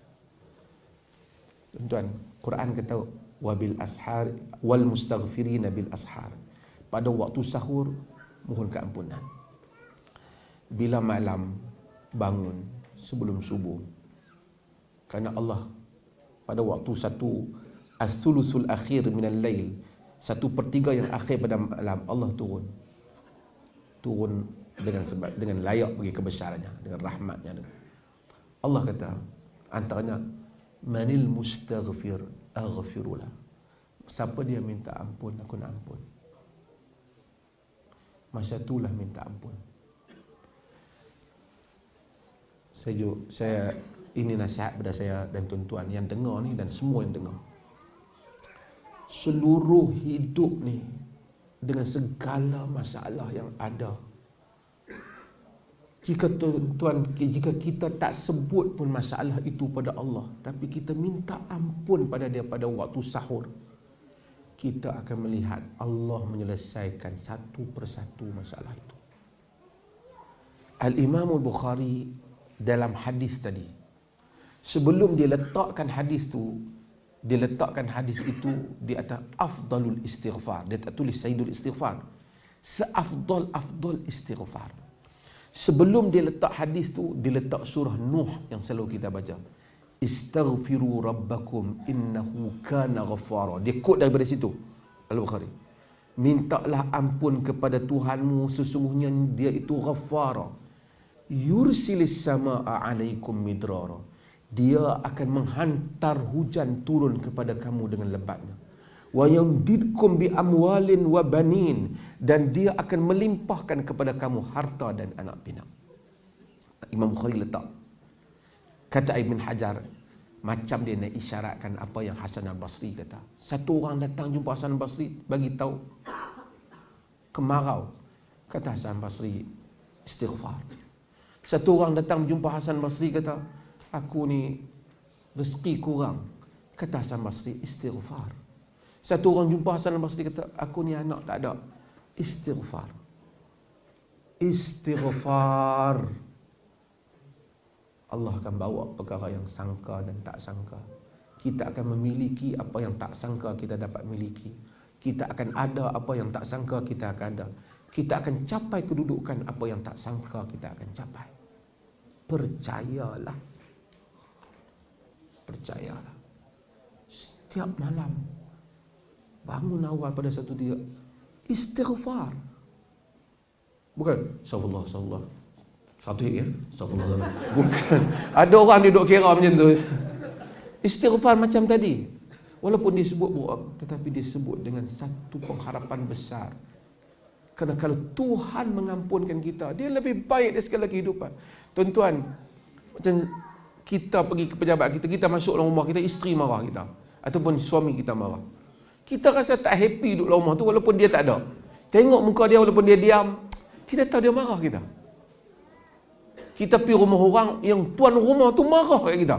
Speaker 1: Tuan, Quran kata, wabil ashar wal mustaghfirina bil ashar pada waktu sahur mohon keampunan bila malam bangun sebelum subuh kerana Allah pada waktu satu as-sulusul akhir min al-lail satu pertiga yang akhir pada malam Allah turun turun dengan sebab dengan layak bagi kebesarannya dengan rahmatnya Allah kata antaranya manil mustaghfir aghfirullah siapa dia minta ampun aku nak ampun masa itulah minta ampun saya saya ini nasihat pada saya dan tuan-tuan yang dengar ni dan semua yang dengar seluruh hidup ni dengan segala masalah yang ada jika tuan-tuan jika kita tak sebut pun masalah itu pada Allah tapi kita minta ampun pada dia pada waktu sahur kita akan melihat Allah menyelesaikan satu persatu masalah itu Al-Imam Al-Bukhari dalam hadis tadi sebelum dia letakkan hadis tu dia letakkan hadis itu di atas afdalul istighfar dia tak tulis sayyidul istighfar seafdal afdal istighfar sebelum dia letak hadis tu dia letak surah nuh yang selalu kita baca istaghfiru rabbakum innahu kana ghaffara dia kod daripada situ al bukhari mintalah ampun kepada tuhanmu sesungguhnya dia itu ghaffara yursilis sama'a alaikum midrara dia akan menghantar hujan turun kepada kamu dengan lebatnya wa yamdidkum bi amwalin wa banin dan dia akan melimpahkan kepada kamu harta dan anak pinak Imam Bukhari letak kata Ibn Hajar macam dia nak isyaratkan apa yang Hasan al-Basri kata satu orang datang jumpa Hasan al-Basri bagi tahu kemarau kata Hasan al-Basri istighfar satu orang datang jumpa Hasan al-Basri kata aku ni rezeki kurang. Kata Hasan Basri, istighfar. Satu orang jumpa Hasan Basri kata, aku ni anak tak ada. Istighfar. Istighfar. Allah akan bawa perkara yang sangka dan tak sangka. Kita akan memiliki apa yang tak sangka kita dapat miliki. Kita akan ada apa yang tak sangka kita akan ada. Kita akan capai kedudukan apa yang tak sangka kita akan capai. Percayalah percayalah setiap malam bangun awal pada satu tiga istighfar bukan sallallahu sallallahu satu ya sallallahu bukan ada orang dia duk kira macam tu istighfar macam tadi walaupun disebut buat tetapi disebut dengan satu pengharapan besar kerana kalau Tuhan mengampunkan kita dia lebih baik dari segala kehidupan tuan-tuan macam kita pergi ke pejabat kita, kita masuk dalam rumah kita, isteri marah kita. Ataupun suami kita marah. Kita rasa tak happy duduk dalam rumah tu walaupun dia tak ada. Tengok muka dia walaupun dia diam. Kita tahu dia marah kita. Kita pergi rumah orang yang tuan rumah tu marah kat kita.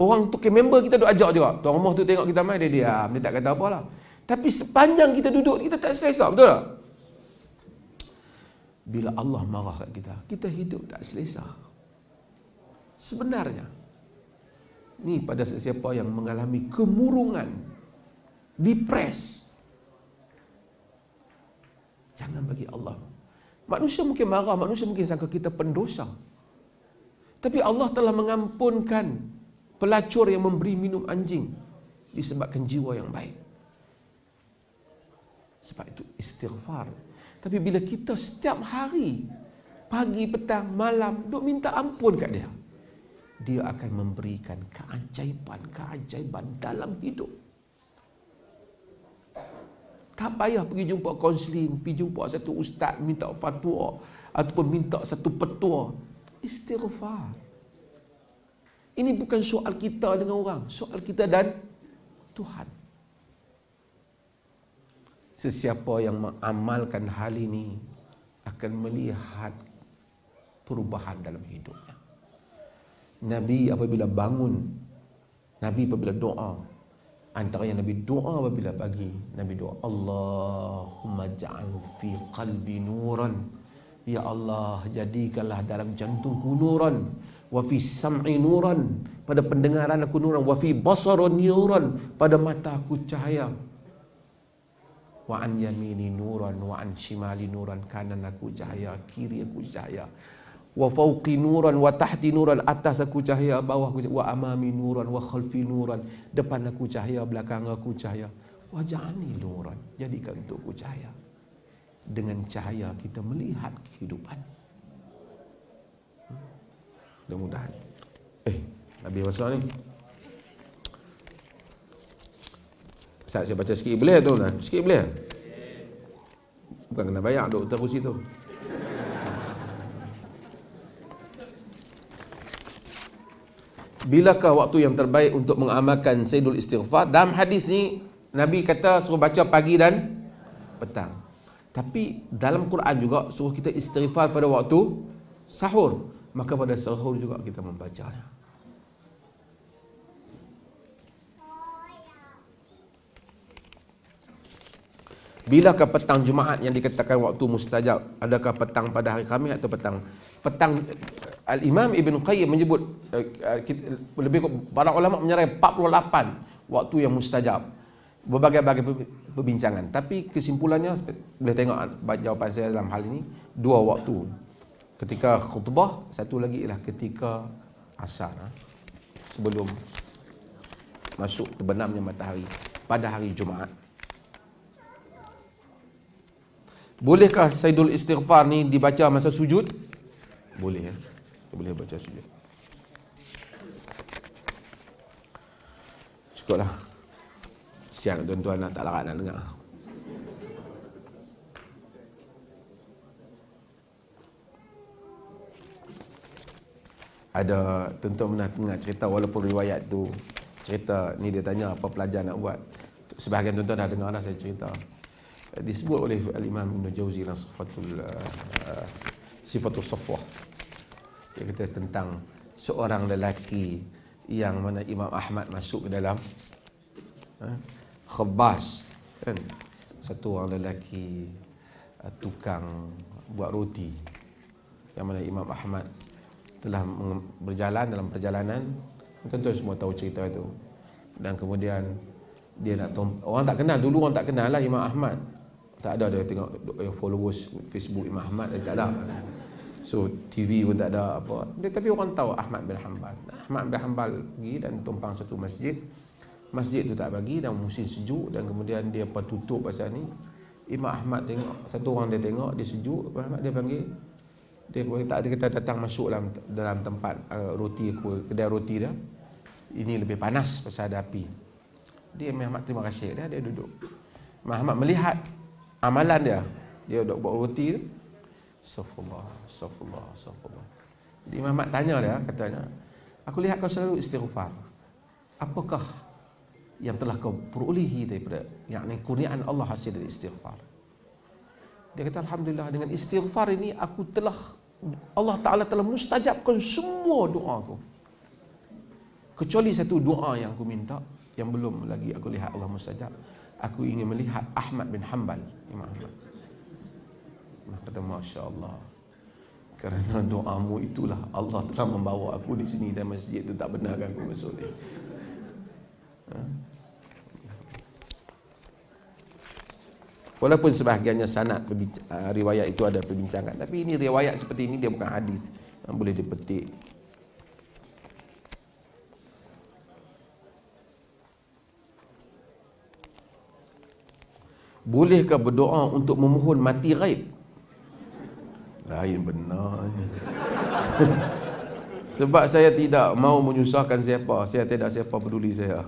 Speaker 1: Orang tu ke member kita duk ajak juga. Tuan rumah tu tengok kita main, dia diam. Dia tak kata apa lah. Tapi sepanjang kita duduk, kita tak selesa. Betul tak? Bila Allah marah kat kita, kita hidup tak selesa. Selesa sebenarnya ini pada sesiapa yang mengalami kemurungan depres jangan bagi Allah manusia mungkin marah manusia mungkin sangka kita pendosa tapi Allah telah mengampunkan pelacur yang memberi minum anjing disebabkan jiwa yang baik sebab itu istighfar tapi bila kita setiap hari pagi petang malam duk minta ampun kat dia dia akan memberikan keajaiban-keajaiban dalam hidup. Tak payah pergi jumpa konseling, pergi jumpa satu ustaz minta fatwa ataupun minta satu petua. Istighfar. Ini bukan soal kita dengan orang, soal kita dan Tuhan. Sesiapa yang mengamalkan hal ini akan melihat perubahan dalam hidup. Nabi apabila bangun Nabi apabila doa Antara yang Nabi doa apabila pagi Nabi doa Allahumma ja'al fi qalbi nuran Ya Allah jadikanlah dalam jantungku nuran Wa fi sam'i nuran Pada pendengaran aku nuran Wa fi basara nuran Pada mata aku cahaya Wa an yamini nuran Wa an shimali nuran Kanan aku cahaya Kiri aku cahaya wa fauqi nuran wa tahti nuran atas aku cahaya bawah aku wa amami nuran wa khalfi nuran depan aku cahaya belakang aku cahaya wa ja'ani nuran jadikan aku cahaya dengan cahaya kita melihat kehidupan mudah eh habis masa ni saya saya baca sikit boleh tu lah sikit boleh bukan kena bayar doktor kursi tu bilakah waktu yang terbaik untuk mengamalkan Sayyidul Istighfar? Dalam hadis ni, Nabi kata suruh baca pagi dan petang. Tapi dalam Quran juga suruh kita istighfar pada waktu sahur. Maka pada sahur juga kita membacanya. Bila ke petang Jumaat yang dikatakan waktu mustajab? Adakah petang pada hari Khamis atau petang? Petang eh, Al-Imam Ibn Qayyim menyebut eh, eh, lebih para ulama menyerai 48 waktu yang mustajab. Berbagai-bagai perbincangan. Tapi kesimpulannya boleh tengok ah, jawapan saya dalam hal ini dua waktu. Ketika khutbah, satu lagi ialah ketika asar ah, sebelum masuk terbenamnya matahari pada hari Jumaat. Bolehkah Saidul Istighfar ni dibaca masa sujud? Boleh ya. Boleh baca sujud. Cukuplah. Siang tuan-tuan nak tak larat nak dengar. Ada tuan-tuan pernah tengah cerita walaupun riwayat tu cerita ni dia tanya apa pelajar nak buat. Sebahagian tuan-tuan dah dengar dah saya cerita disebut oleh al-Imam Ibn Jauzi dalam Sifatul uh, Sifatul Safwah. Dia kata tentang seorang lelaki yang mana Imam Ahmad masuk ke dalam eh, ha, khabas kan satu orang lelaki uh, tukang buat roti yang mana Imam Ahmad telah berjalan dalam perjalanan tentu semua tahu cerita itu dan kemudian dia nak tom- orang tak kenal dulu orang tak kenal lah Imam Ahmad tak ada dia tengok yang followers Facebook Imam Ahmad dia tak ada so TV pun tak ada apa dia, tapi orang tahu Ahmad bin Hanbal Ahmad bin Hanbal pergi dan tumpang satu masjid masjid tu tak bagi dan musim sejuk dan kemudian dia apa tutup pasal ni Imam Ahmad tengok satu orang dia tengok dia sejuk Ahmad dia panggil dia pun tak ada kata datang masuk dalam dalam tempat uh, roti aku kedai roti dia ini lebih panas pasal ada api dia Imam Ahmad terima kasih dia dia duduk Imam Ahmad melihat amalan dia dia dok buat roti tu astagfirullah astagfirullah astagfirullah di mamak tanya dia katanya aku lihat kau selalu istighfar apakah yang telah kau perolehi daripada yakni kurniaan Allah hasil dari istighfar dia kata alhamdulillah dengan istighfar ini aku telah Allah Taala telah mustajabkan semua doa aku kecuali satu doa yang aku minta yang belum lagi aku lihat Allah mustajab aku ingin melihat Ahmad bin Hanbal Imam Ahmad Imam kata Masya Allah kerana doamu itulah Allah telah membawa aku di sini dan masjid itu tak benarkan aku masuk ni ha? Walaupun sebahagiannya sanat uh, riwayat itu ada perbincangan Tapi ini riwayat seperti ini dia bukan hadis Boleh dipetik bolehkah berdoa untuk memohon mati gaib? Lain benar. Sebab saya tidak mau menyusahkan siapa, saya tidak siapa peduli saya.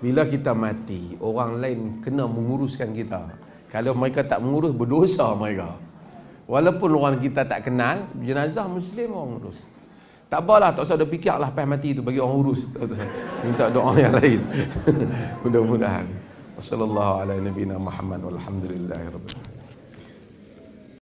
Speaker 1: Bila kita mati, orang lain kena menguruskan kita. Kalau mereka tak mengurus, berdosa mereka. Walaupun orang kita tak kenal, jenazah Muslim orang urus. Tak apalah, tak usah dia fikir lah pahal mati tu bagi orang urus. Minta doa yang lain. Mudah-mudahan. Wassalamualaikum warahmatullahi wabarakatuh.